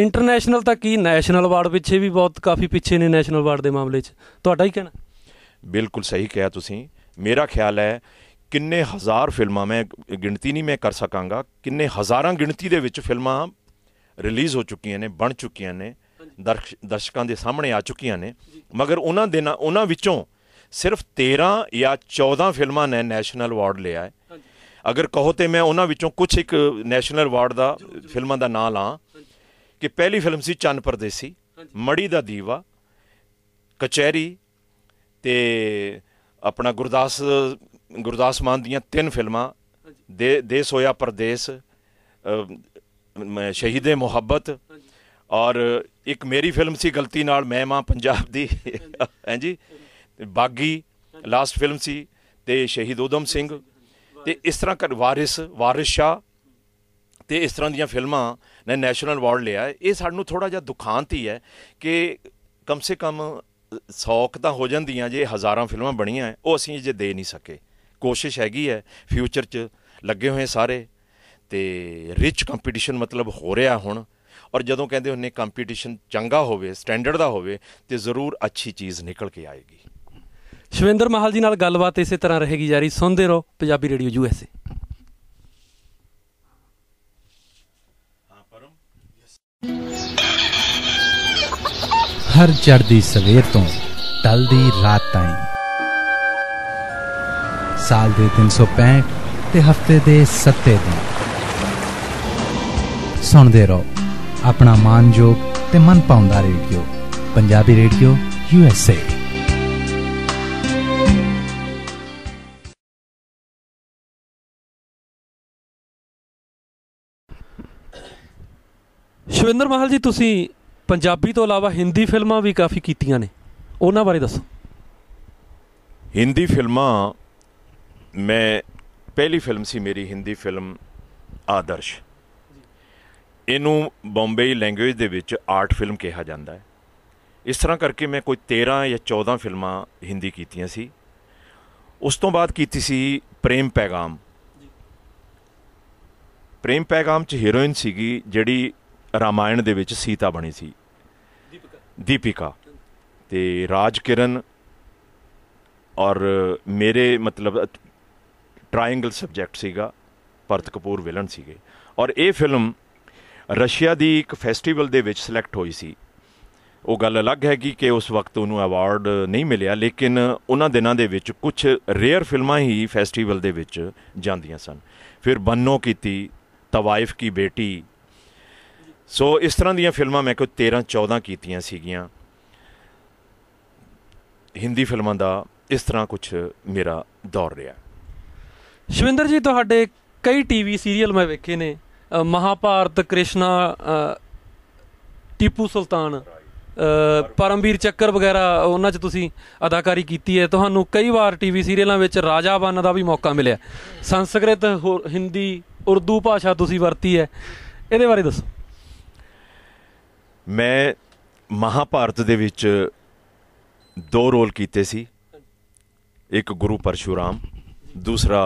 ਇੰਟਰਨੈਸ਼ਨਲ ਤਾਂ ਕੀ ਨੈਸ਼ਨਲ ਅਵਾਰਡ ਪਿੱਛੇ ਵੀ ਬਹੁਤ ਕਾਫੀ ਪਿੱਛੇ ਨੇ ਨੈਸ਼ਨਲ ਅਵਾਰਡ ਦੇ ਮਾਮਲੇ 'ਚ ਤੁਹਾਡਾ ਹੀ ਕਹਿਣਾ ਬਿਲਕੁਲ ਸਹੀ ਕਿਹਾ ਤੁਸੀਂ ਮੇਰਾ ਖਿਆਲ ਹੈ ਕਿੰਨੇ ਹਜ਼ਾਰ ਫਿਲਮਾਂ ਮੈਂ ਗਿਣਤੀ ਨਹੀਂ ਮੈਂ ਕਰ ਸਕਾਂਗਾ ਕਿੰਨੇ ਹਜ਼ਾਰਾਂ ਗਿਣਤੀ ਦੇ ਵਿੱਚ ਫਿਲਮਾਂ ਰਿਲੀਜ਼ ਹੋ ਚੁੱਕੀਆਂ ਨੇ ਬਣ ਚੁੱਕੀਆਂ ਨੇ ਦਰਸ਼ਕਾਂ ਦੇ ਸਾਹਮਣੇ ਆ ਚੁੱਕੀਆਂ ਨੇ ਮਗਰ ਉਹਨਾਂ ਦਿਨਾਂ ਉਹਨਾਂ ਵਿੱਚੋਂ ਸਿਰਫ 13 ਜਾਂ 14 ਫਿਲਮਾਂ ਨੇ ਨੈਸ਼ਨਲ ਅਵਾਰਡ ਲਿਆ ਹੈ ਅਗਰ ਕਹੋ ਤੇ ਮੈਂ ਉਹਨਾਂ ਵਿੱਚੋਂ ਕੁਝ ਇੱਕ ਨੈਸ਼ਨਲ ਅਵਾਰਡ ਦਾ ਫਿਲਮਾਂ ਦਾ ਨਾਂ ਲਾਂ ਕਿ ਪਹਿਲੀ ਫਿਲਮ ਸੀ ਚੰਨ ਪਰਦੇਸੀ ਮੜੀ ਦਾ ਦੀਵਾ ਕਚਹਿਰੀ ਤੇ ਆਪਣਾ ਗੁਰਦਾਸ ਗੁਰਦਾਸ ਮਾਨ ਦੀਆਂ ਤਿੰਨ ਫਿਲਮਾਂ ਦੇ ਦੇ ਸੋਇਆ ਪਰਦੇਸ ਸ਼ਹੀਦੇ ਮੁਹੱਬਤ ਔਰ ਇੱਕ ਮੇਰੀ ਫਿਲਮ ਸੀ ਗਲਤੀ ਨਾਲ ਮੈਂ ਮਾਂ ਪੰਜਾਬ ਦੀ ਹਾਂਜੀ ਬਾਗੀ ਲਾਸਟ ਫਿਲਮ ਸੀ ਤੇ ਸ਼ਹੀਦ ਉਦਮ ਸਿੰਘ ਤੇ ਇਸ ਤਰ੍ਹਾਂ ਕਰ ਵਾਰਿਸ ਵਾਰਿਸ ਸ਼ਾ ਤੇ ਇਸ ਤਰ੍ਹਾਂ ਦੀਆਂ ਫਿਲਮਾਂ ਨੇ ਨੈਸ਼ਨਲ ਅਵਾਰਡ ਲਿਆ ਇਹ ਸਾਨੂੰ ਥੋੜਾ ਜਿਹਾ ਦੁਖਾਂਤ ਹੀ ਹੈ ਕਿ ਕਮ ਸੇ ਕਮ ਸੌਕ ਤਾਂ ਹੋ ਜਾਂਦੀਆਂ ਜੇ ਹਜ਼ਾਰਾਂ ਫਿਲਮਾਂ ਬਣੀਆਂ ਉਹ ਅਸੀਂ ਜੇ ਦੇ ਨਹੀਂ ਸਕੇ ਕੋਸ਼ਿਸ਼ ਹੈਗੀ ਹੈ ਫਿਊਚਰ 'ਚ ਲੱਗੇ ਹੋਏ ਸਾਰੇ ਤੇ ਰਿਚ ਕੰਪੀਟੀਸ਼ਨ ਮਤਲਬ ਹੋ ਰਿਹਾ ਹੁਣ ਔਰ ਜਦੋਂ ਕਹਿੰਦੇ ਹੁੰਨੇ ਕੰਪੀਟੀਸ਼ਨ ਚੰਗਾ ਹੋਵੇ ਸਟੈਂਡਰਡ ਦਾ ਹੋਵੇ ਤੇ ਜ਼ਰੂਰ ਅੱਛੀ ਚੀਜ਼ ਨਿਕਲ ਕੇ ਆਏਗੀ ਸ਼ਵਿੰਦਰ ਮਹਾਲ ਜੀ ਨਾਲ ਗੱਲਬਾਤ ਇਸੇ ਤਰ੍ਹਾਂ ਰਹੇਗੀ ਜਾਰੀ ਸੁਣਦੇ ਰਹੋ Punjabi radio U S A ਹਰ ਚੜ੍ਹਦੀ ਸਵੇਰ ਤੋਂ ਟਲਦੀ ਰਾਤ ਤਾਈਂ ਸਾਲ ਦੇ 365 ਤੇ ਹਫਤੇ ਦੇ 7 ਦਿਨ ਸੁਣਦੇ ਰਹੋ ਆਪਣਾ ਮਾਨਯੋਗ ਤੇ ਮਨ ਪਾਉਂਦਾ radio Punjabi radio U S A Shavinder Mahal ji ਤੁਸੀਂ ਪੰਜਾਬੀ ਤੋਂ ਇਲਾਵਾ ਹਿੰਦੀ ਫਿਲਮਾਂ ਵੀ ਕਾਫੀ ਕੀਤੀਆਂ ਨੇ ਉਹਨਾਂ ਬਾਰੇ ਦੱਸੋ ਹਿੰਦੀ ਫਿਲਮਾਂ ਮੈਂ ਪਹਿਲੀ ਫਿਲਮ ਸੀ ਮੇਰੀ ਹਿੰਦੀ ਫਿਲਮ ਆਦਰਸ਼ ਇਹਨੂੰ ਬੰਬਈ ਲੈਂਗੁਏਜ ਦੇ ਵਿੱਚ ਆਰਟ ਫਿਲਮ ਕਿਹਾ ਜਾਂਦਾ ਹੈ ਇਸ ਤਰ੍ਹਾਂ ਕਰਕੇ ਮੈਂ ਕੋਈ 13 ਜਾਂ 14 ਫਿਲਮਾਂ ਹਿੰਦੀ ਕੀਤੀਆਂ ਸੀ ਉਸ ਤੋਂ ਬਾਅਦ ਕੀਤੀ ਸੀ ਪ੍ਰੇਮ ਪੈਗਾਮ ਪ੍ਰੇਮ ਪੈਗਾਮ 'ਚ ਹੀਰੋਇਨ ਸੀਗੀ ਜਿਹੜੀ ਰਾਮਾਇਣ ਦੇ ਵਿੱਚ ਸੀਤਾ ਬਣੀ ਸੀ ਦੀਪਿਕਾ ਦੀਪਿਕਾ ਤੇ ਰਾਜਕਿਰਨ ਔਰ ਮੇਰੇ ਮਤਲਬ ਟ੍ਰਾਇੰਗਲ ਸਬਜੈਕਟ ਸੀਗਾ ਪਰਤ ਕਪੂਰ ਵਿਲਨ ਸੀਗੇ ਔਰ ਇਹ ਫਿਲਮ ਰਸ਼ੀਆ ਦੀ ਇੱਕ ਫੈਸਟੀਵਲ ਦੇ ਵਿੱਚ ਸਿਲੈਕਟ ਹੋਈ ਸੀ ਉਹ ਗੱਲ ਅਲੱਗ ਹੈ ਕਿ ਉਸ ਵਕਤ ਉਹਨੂੰ ਅਵਾਰਡ ਨਹੀਂ ਮਿਲਿਆ ਲੇਕਿਨ ਉਹਨਾਂ ਦਿਨਾਂ ਦੇ ਵਿੱਚ ਕੁਝ ਰੇਅਰ ਫਿਲਮਾਂ ਹੀ ਫੈਸਟੀਵਲ ਦੇ ਵਿੱਚ ਜਾਂਦੀਆਂ ਸਨ ਫਿਰ ਬੰਨੋ ਕੀਤੀ ਤਵਾਇਫ ਕੀ ਬੇਟੀ ਸੋ ਇਸ ਤਰ੍ਹਾਂ ਦੀਆਂ ਫਿਲਮਾਂ ਮੈਂ ਕੋਈ 13 14 ਕੀਤੀਆਂ ਸੀਗੀਆਂ ਹਿੰਦੀ ਫਿਲਮਾਂ ਦਾ ਇਸ ਤਰ੍ਹਾਂ ਕੁਝ ਮੇਰਾ ਦੌਰ ਰਿਹਾ ਸ਼ਵਿੰਦਰ ਜੀ ਤੁਹਾਡੇ ਕਈ ਟੀਵੀ ਸੀਰੀਅਲ ਮੈਂ ਵੇਖੇ ਨੇ ਮਹਾਭਾਰਤ ਕ੍ਰਿਸ਼ਨਾ ਟੀਪੂ ਸੁਲਤਾਨ ਪਰਮਵੀਰ ਚੱਕਰ ਵਗੈਰਾ ਉਹਨਾਂ 'ਚ ਤੁਸੀਂ ਅਦਾਕਾਰੀ ਕੀਤੀ ਹੈ ਤੁਹਾਨੂੰ ਕਈ ਵਾਰ ਟੀਵੀ ਸੀਰੀਅਲਾਂ ਵਿੱਚ ਰਾਜਾ ਬਣ ਦਾ ਵੀ ਮੌਕਾ ਮਿਲਿਆ ਸੰਸਕ੍ਰਿਤ ਹਿੰਦੀ ਉਰਦੂ ਭਾਸ਼ਾ ਤੁਸੀਂ ਵਰਤੀ ਹੈ ਇਹਦੇ ਬਾਰੇ ਦੱਸੋ ਮੈਂ ਮਹਾਭਾਰਤ ਦੇ ਵਿੱਚ ਦੋ ਰੋਲ ਕੀਤੇ ਸੀ ਇੱਕ ਗੁਰੂ ਪਰਸ਼ੂਰਾਮ ਦੂਸਰਾ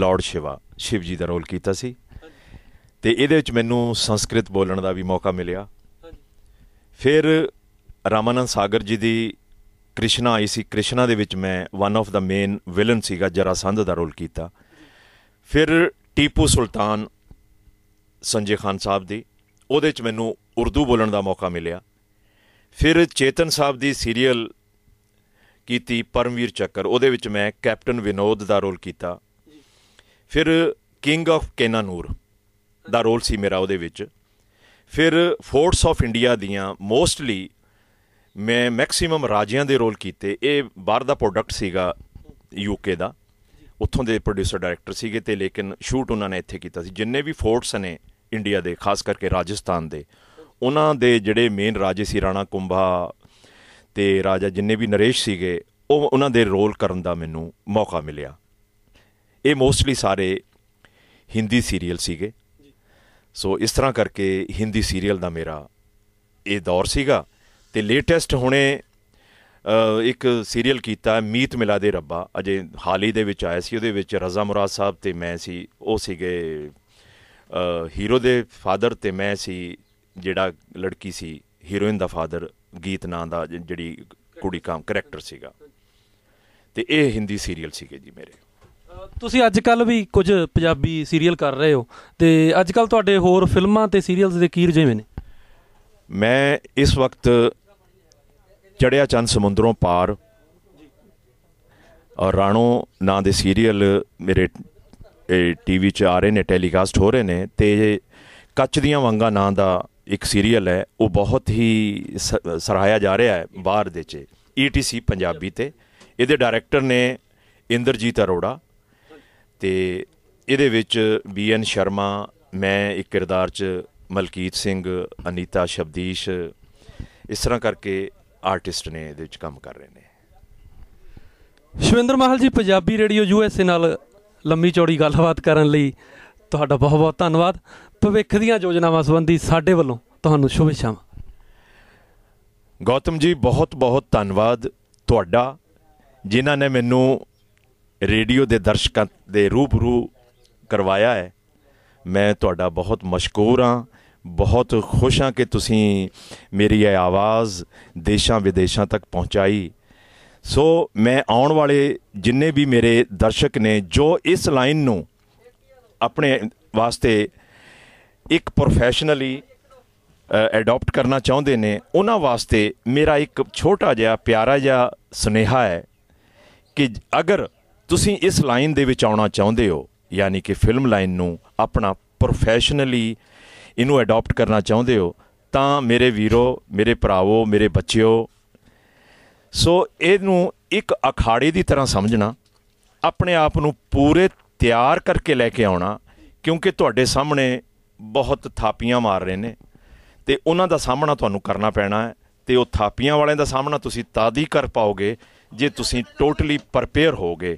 ਲਾਰਡ ਸ਼ਿਵਾ ਸ਼ਿਵ ਜੀ ਦਾ ਰੋਲ ਕੀਤਾ ਸੀ ਤੇ ਇਹਦੇ ਵਿੱਚ ਮੈਨੂੰ ਸੰਸਕ੍ਰਿਤ ਬੋਲਣ ਦਾ ਵੀ ਮੌਕਾ ਮਿਲਿਆ ਫਿਰ ਰਾਮਾਨੰਦ ਸਾਗਰ ਜੀ ਦੀ ਕ੍ਰਿਸ਼ਨਾ ਆਈ ਸੀ ਕ੍ਰਿਸ਼ਨਾ ਦੇ ਵਿੱਚ ਮੈਂ one of the main villain ਸੀਗਾ ਸੰਧ ਦਾ ਰੋਲ ਕੀਤਾ ਫਿਰ ਟੀਪੂ ਸੁਲਤਾਨ ਸੰਜੇ ਖਾਨ ਸਾਹਿਬ ਦੀ ਉਹਦੇ ਵਿੱਚ ਮੈਨੂੰ ਉਰਦੂ ਬੋਲਣ ਦਾ ਮੌਕਾ ਮਿਲਿਆ ਫਿਰ ਚੇਤਨ ਸਾਹਿਬ ਦੀ ਸੀਰੀਅਲ ਕੀਤੀ ਪਰਮਵੀਰ ਚੱਕਰ ਉਹਦੇ ਵਿੱਚ ਮੈਂ ਕੈਪਟਨ ਵਿਨੋਦ ਦਾ ਰੋਲ ਕੀਤਾ ਫਿਰ ਕਿੰਗ ਆਫ ਕੇਨਾਨੂਰ ਦਾ ਰੋਲ ਸੀ ਮੇਰਾ ਉਹਦੇ ਵਿੱਚ ਫਿਰ ਫੋਰਟਸ ਆਫ ਇੰਡੀਆ ਦੀਆਂ ਮੋਸਟਲੀ ਮੈਂ ਮੈਕਸਿਮਮ ਰਾਜਿਆਂ ਦੇ ਰੋਲ ਕੀਤੇ ਇਹ ਬਾਹਰ ਦਾ ਪ੍ਰੋਡਕਟ ਸੀਗਾ ਯੂਕੇ ਦਾ ਉੱਥੋਂ ਦੇ ਪ੍ਰੋਡਿਊਸਰ ਡਾਇਰੈਕਟਰ ਸੀਗੇ ਤੇ ਲੇਕਿਨ ਸ਼ੂਟ ਉਹਨਾਂ ਨੇ ਇੱਥੇ ਕੀਤਾ ਸੀ ਜਿੰਨੇ ਵੀ ਫੋਰਟਸ ਨੇ ਇੰਡੀਆ ਦੇ ਖਾਸ ਕਰਕੇ ਰਾਜਸਥਾਨ ਦੇ ਉਹਨਾਂ ਦੇ ਜਿਹੜੇ ਮੇਨ ਰਾਜੇ ਸੀ ਰਾਣਾ ਕੁੰਭਾ ਤੇ ਰਾਜਾ ਜਿੰਨੇ ਵੀ ਨਰੇਸ਼ ਸੀਗੇ ਉਹ ਉਹਨਾਂ ਦੇ ਰੋਲ ਕਰਨ ਦਾ ਮੈਨੂੰ ਮੌਕਾ ਮਿਲਿਆ ਇਹ ਮੋਸਟਲੀ ਸਾਰੇ ਹਿੰਦੀ ਸੀਰੀਅਲ ਸੀਗੇ ਸੋ ਇਸ ਤਰ੍ਹਾਂ ਕਰਕੇ ਹਿੰਦੀ ਸੀਰੀਅਲ ਦਾ ਮੇਰਾ ਇਹ ਦੌਰ ਸੀਗਾ ਤੇ ਲੇਟੈਸਟ ਹੁਣੇ ਇੱਕ ਸੀਰੀਅਲ ਕੀਤਾ ਮੀਤ ਮਿਲਾ ਦੇ ਰੱਬਾ ਅਜੇ ਹਾਲ ਹੀ ਦੇ ਵਿੱਚ ਆਇਆ ਸੀ ਉਹਦੇ ਵਿੱਚ ਰਜ਼ਾ ਮੁਰਾਦ ਸਾਹਿਬ ਤੇ ਮੈਂ ਸੀ ਉਹ ਸੀਗੇ ਹੀਰੋ ਦੇ ਫਾਦਰ ਤੇ ਮੈਂ ਸੀ ਜਿਹੜਾ ਲੜਕੀ ਸੀ ਹੀਰੋਇਨ ਦਾ ਫਾਦਰ ਗੀਤ ਨਾਂ ਦਾ ਜਿਹੜੀ ਕੁੜੀ ਕਾਮ ਕੈਰੈਕਟਰ ਸੀਗਾ ਤੇ ਇਹ ਹਿੰਦੀ ਸੀਰੀਅਲ ਸੀਗੇ ਜੀ ਮੇਰੇ ਤੁਸੀਂ ਅੱਜ ਕੱਲ ਵੀ ਕੁਝ ਪੰਜਾਬੀ ਸੀਰੀਅਲ ਕਰ ਰਹੇ ਹੋ ਤੇ ਅੱਜ ਕੱਲ ਤੁਹਾਡੇ ਹੋਰ ਫਿਲਮਾਂ ਤੇ ਸੀਰੀਅਲਸ ਦੇ ਕੀ ਜਿਵੇਂ ਨੇ ਮੈਂ ਇਸ ਵਕਤ ਚੜਿਆ ਚੰਦ ਸਮੁੰਦਰੋਂ ਪਾਰ ਔਰ ਰਾਣੋ ਨਾਂ ਦੇ ਸੀਰੀਅਲ ਮੇਰੇ ਇਹ ਟੀਵੀ 'ਚ ਆ ਰਹੇ ਨੇ ਟੈਲੀਕਾਸਟ ਹੋ ਰਹੇ ਨੇ ਤੇ ਕੱਚ ਦੀਆਂ ਵੰਗਾ ਨਾਂ ਦਾ ਇੱਕ ਸੀਰੀਅਲ ਹੈ ਉਹ ਬਹੁਤ ਹੀ ਸਰਾਹਾਇਆ ਜਾ ਰਿਹਾ ਹੈ ਬਾਹਰ ਦੇ 'ਚ ਈਟੀਸੀ e ਪੰਜਾਬੀ ਤੇ ਇਹਦੇ ਡਾਇਰੈਕਟਰ ਨੇ ਇੰਦਰਜੀਤ ਅਰੋੜਾ ਤੇ ਇਹਦੇ ਵਿੱਚ ਬੀਐਨ ਸ਼ਰਮਾ ਮੈਂ ਇੱਕ ਕਿਰਦਾਰ 'ਚ ਮਲਕੀਤ ਸਿੰਘ ਅਨੀਤਾ ਸ਼ਬਦੀਸ਼ ਇਸ ਤਰ੍ਹਾਂ ਕਰਕੇ ਆਰਟਿਸਟ ਨੇ ਇਹਦੇ ਵਿੱਚ ਕੰਮ ਕਰ ਰਹੇ ਨੇ ਸ਼ਵਿੰਦਰ ਮਾਹਲ ਜੀ ਪੰਜਾਬੀ ਰੇਡੀਓ ਯੂਐਸਏ ਨਾਲ ਲੰਮੀ ਚੌੜੀ ਗੱਲਬਾਤ ਕਰਨ ਲਈ ਤੁਹਾਡਾ ਬਹੁਤ-ਬਹੁਤ ਧੰਨਵਾਦ ਭਵਿੱਖ ਦੀਆਂ ਯੋਜਨਾਵਾਂ ਸੰਬੰਧੀ ਸਾਡੇ ਵੱਲੋਂ ਤੁਹਾਨੂੰ ਸ਼ੁਭੇਸ਼ਾਵਾਂ ਗੌਤਮ ਜੀ ਬਹੁਤ-ਬਹੁਤ ਧੰਨਵਾਦ ਤੁਹਾਡਾ ਜਿਨ੍ਹਾਂ ਨੇ ਮੈਨੂੰ ਰੇਡੀਓ ਦੇ ਦਰਸ਼ਕਾਂ ਦੇ ਰੂਬਰੂ ਕਰਵਾਇਆ ਹੈ ਮੈਂ ਤੁਹਾਡਾ ਬਹੁਤ ਮਸ਼ਕੂਰ ਹਾਂ ਬਹੁਤ ਖੁਸ਼ ਹਾਂ ਕਿ ਤੁਸੀਂ ਮੇਰੀ ਇਹ ਆਵਾਜ਼ ਦੇਸ਼ਾਂ ਵਿਦੇਸ਼ਾਂ ਤੱਕ ਪਹੁੰਚਾਈ ਸੋ ਮੈਂ ਆਉਣ ਵਾਲੇ ਜਿੰਨੇ ਵੀ ਮੇਰੇ ਦਰਸ਼ਕ ਨੇ ਜੋ ਇਸ ਲਾਈਨ ਨੂੰ ਆਪਣੇ ਵਾਸਤੇ ਇੱਕ ਪ੍ਰੋਫੈਸ਼ਨਲੀ ਅਡਾਪਟ ਕਰਨਾ ਚਾਹੁੰਦੇ ਨੇ ਉਹਨਾਂ ਵਾਸਤੇ ਮੇਰਾ ਇੱਕ ਛੋਟਾ ਜਿਹਾ ਪਿਆਰਾ ਜਿਹਾ ਸੁਨੇਹਾ ਹੈ ਕਿ ਅਗਰ ਤੁਸੀਂ ਇਸ ਲਾਈਨ ਦੇ ਵਿੱਚ ਆਉਣਾ ਚਾਹੁੰਦੇ ਹੋ ਯਾਨੀ ਕਿ ਫਿਲਮ ਲਾਈਨ ਨੂੰ ਆਪਣਾ ਪ੍ਰੋਫੈਸ਼ਨਲੀ ਇਹਨੂੰ ਅਡਾਪਟ ਕਰਨਾ ਚਾਹੁੰਦੇ ਹੋ ਤਾਂ ਮੇਰੇ ਵੀਰੋ ਮੇਰੇ ਭਰਾਵੋ ਮੇਰੇ ਬੱਚਿਓ ਸੋ ਇਹਨੂੰ ਇੱਕ ਅਖਾੜੇ ਦੀ ਤਰ੍ਹਾਂ ਸਮਝਣਾ ਆਪਣੇ ਆਪ ਨੂੰ ਪੂਰੇ ਤਿਆਰ ਕਰਕੇ ਲੈ ਕੇ ਆਉਣਾ ਕਿਉਂਕਿ ਤੁਹਾਡੇ ਸਾਹਮਣੇ ਬਹੁਤ ਥਾਪੀਆਂ ਮਾਰ ਰਹੇ ਨੇ ਤੇ ਉਹਨਾਂ ਦਾ ਸਾਹਮਣਾ ਤੁਹਾਨੂੰ ਕਰਨਾ ਪੈਣਾ ਹੈ ਤੇ ਉਹ ਥਾਪੀਆਂ ਵਾਲਿਆਂ ਦਾ ਸਾਹਮਣਾ ਤੁਸੀਂ ਤਾਦੀ ਹੀ ਕਰ ਪਾਓਗੇ ਜੇ ਤੁਸੀਂ ਟੋਟਲੀ ਪ੍ਰਪੇਅਰ ਹੋਗੇ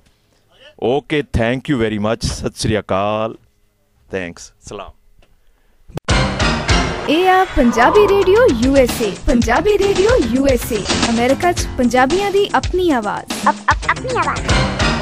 okay thank you very much ਸਤਿ ਸ੍ਰੀ ਅਕਾਲ ਥੈਂਕਸ ਸਲਾਮ ਇਹ ਆ Punjabi radio USA Punjabi radio USA America 'ਚ ਪੰਜਾਬੀਆਂ ਦੀ ਆਪਣੀ ਆਵਾਜ਼ ਆਪਣੀ ਆਵਾਜ਼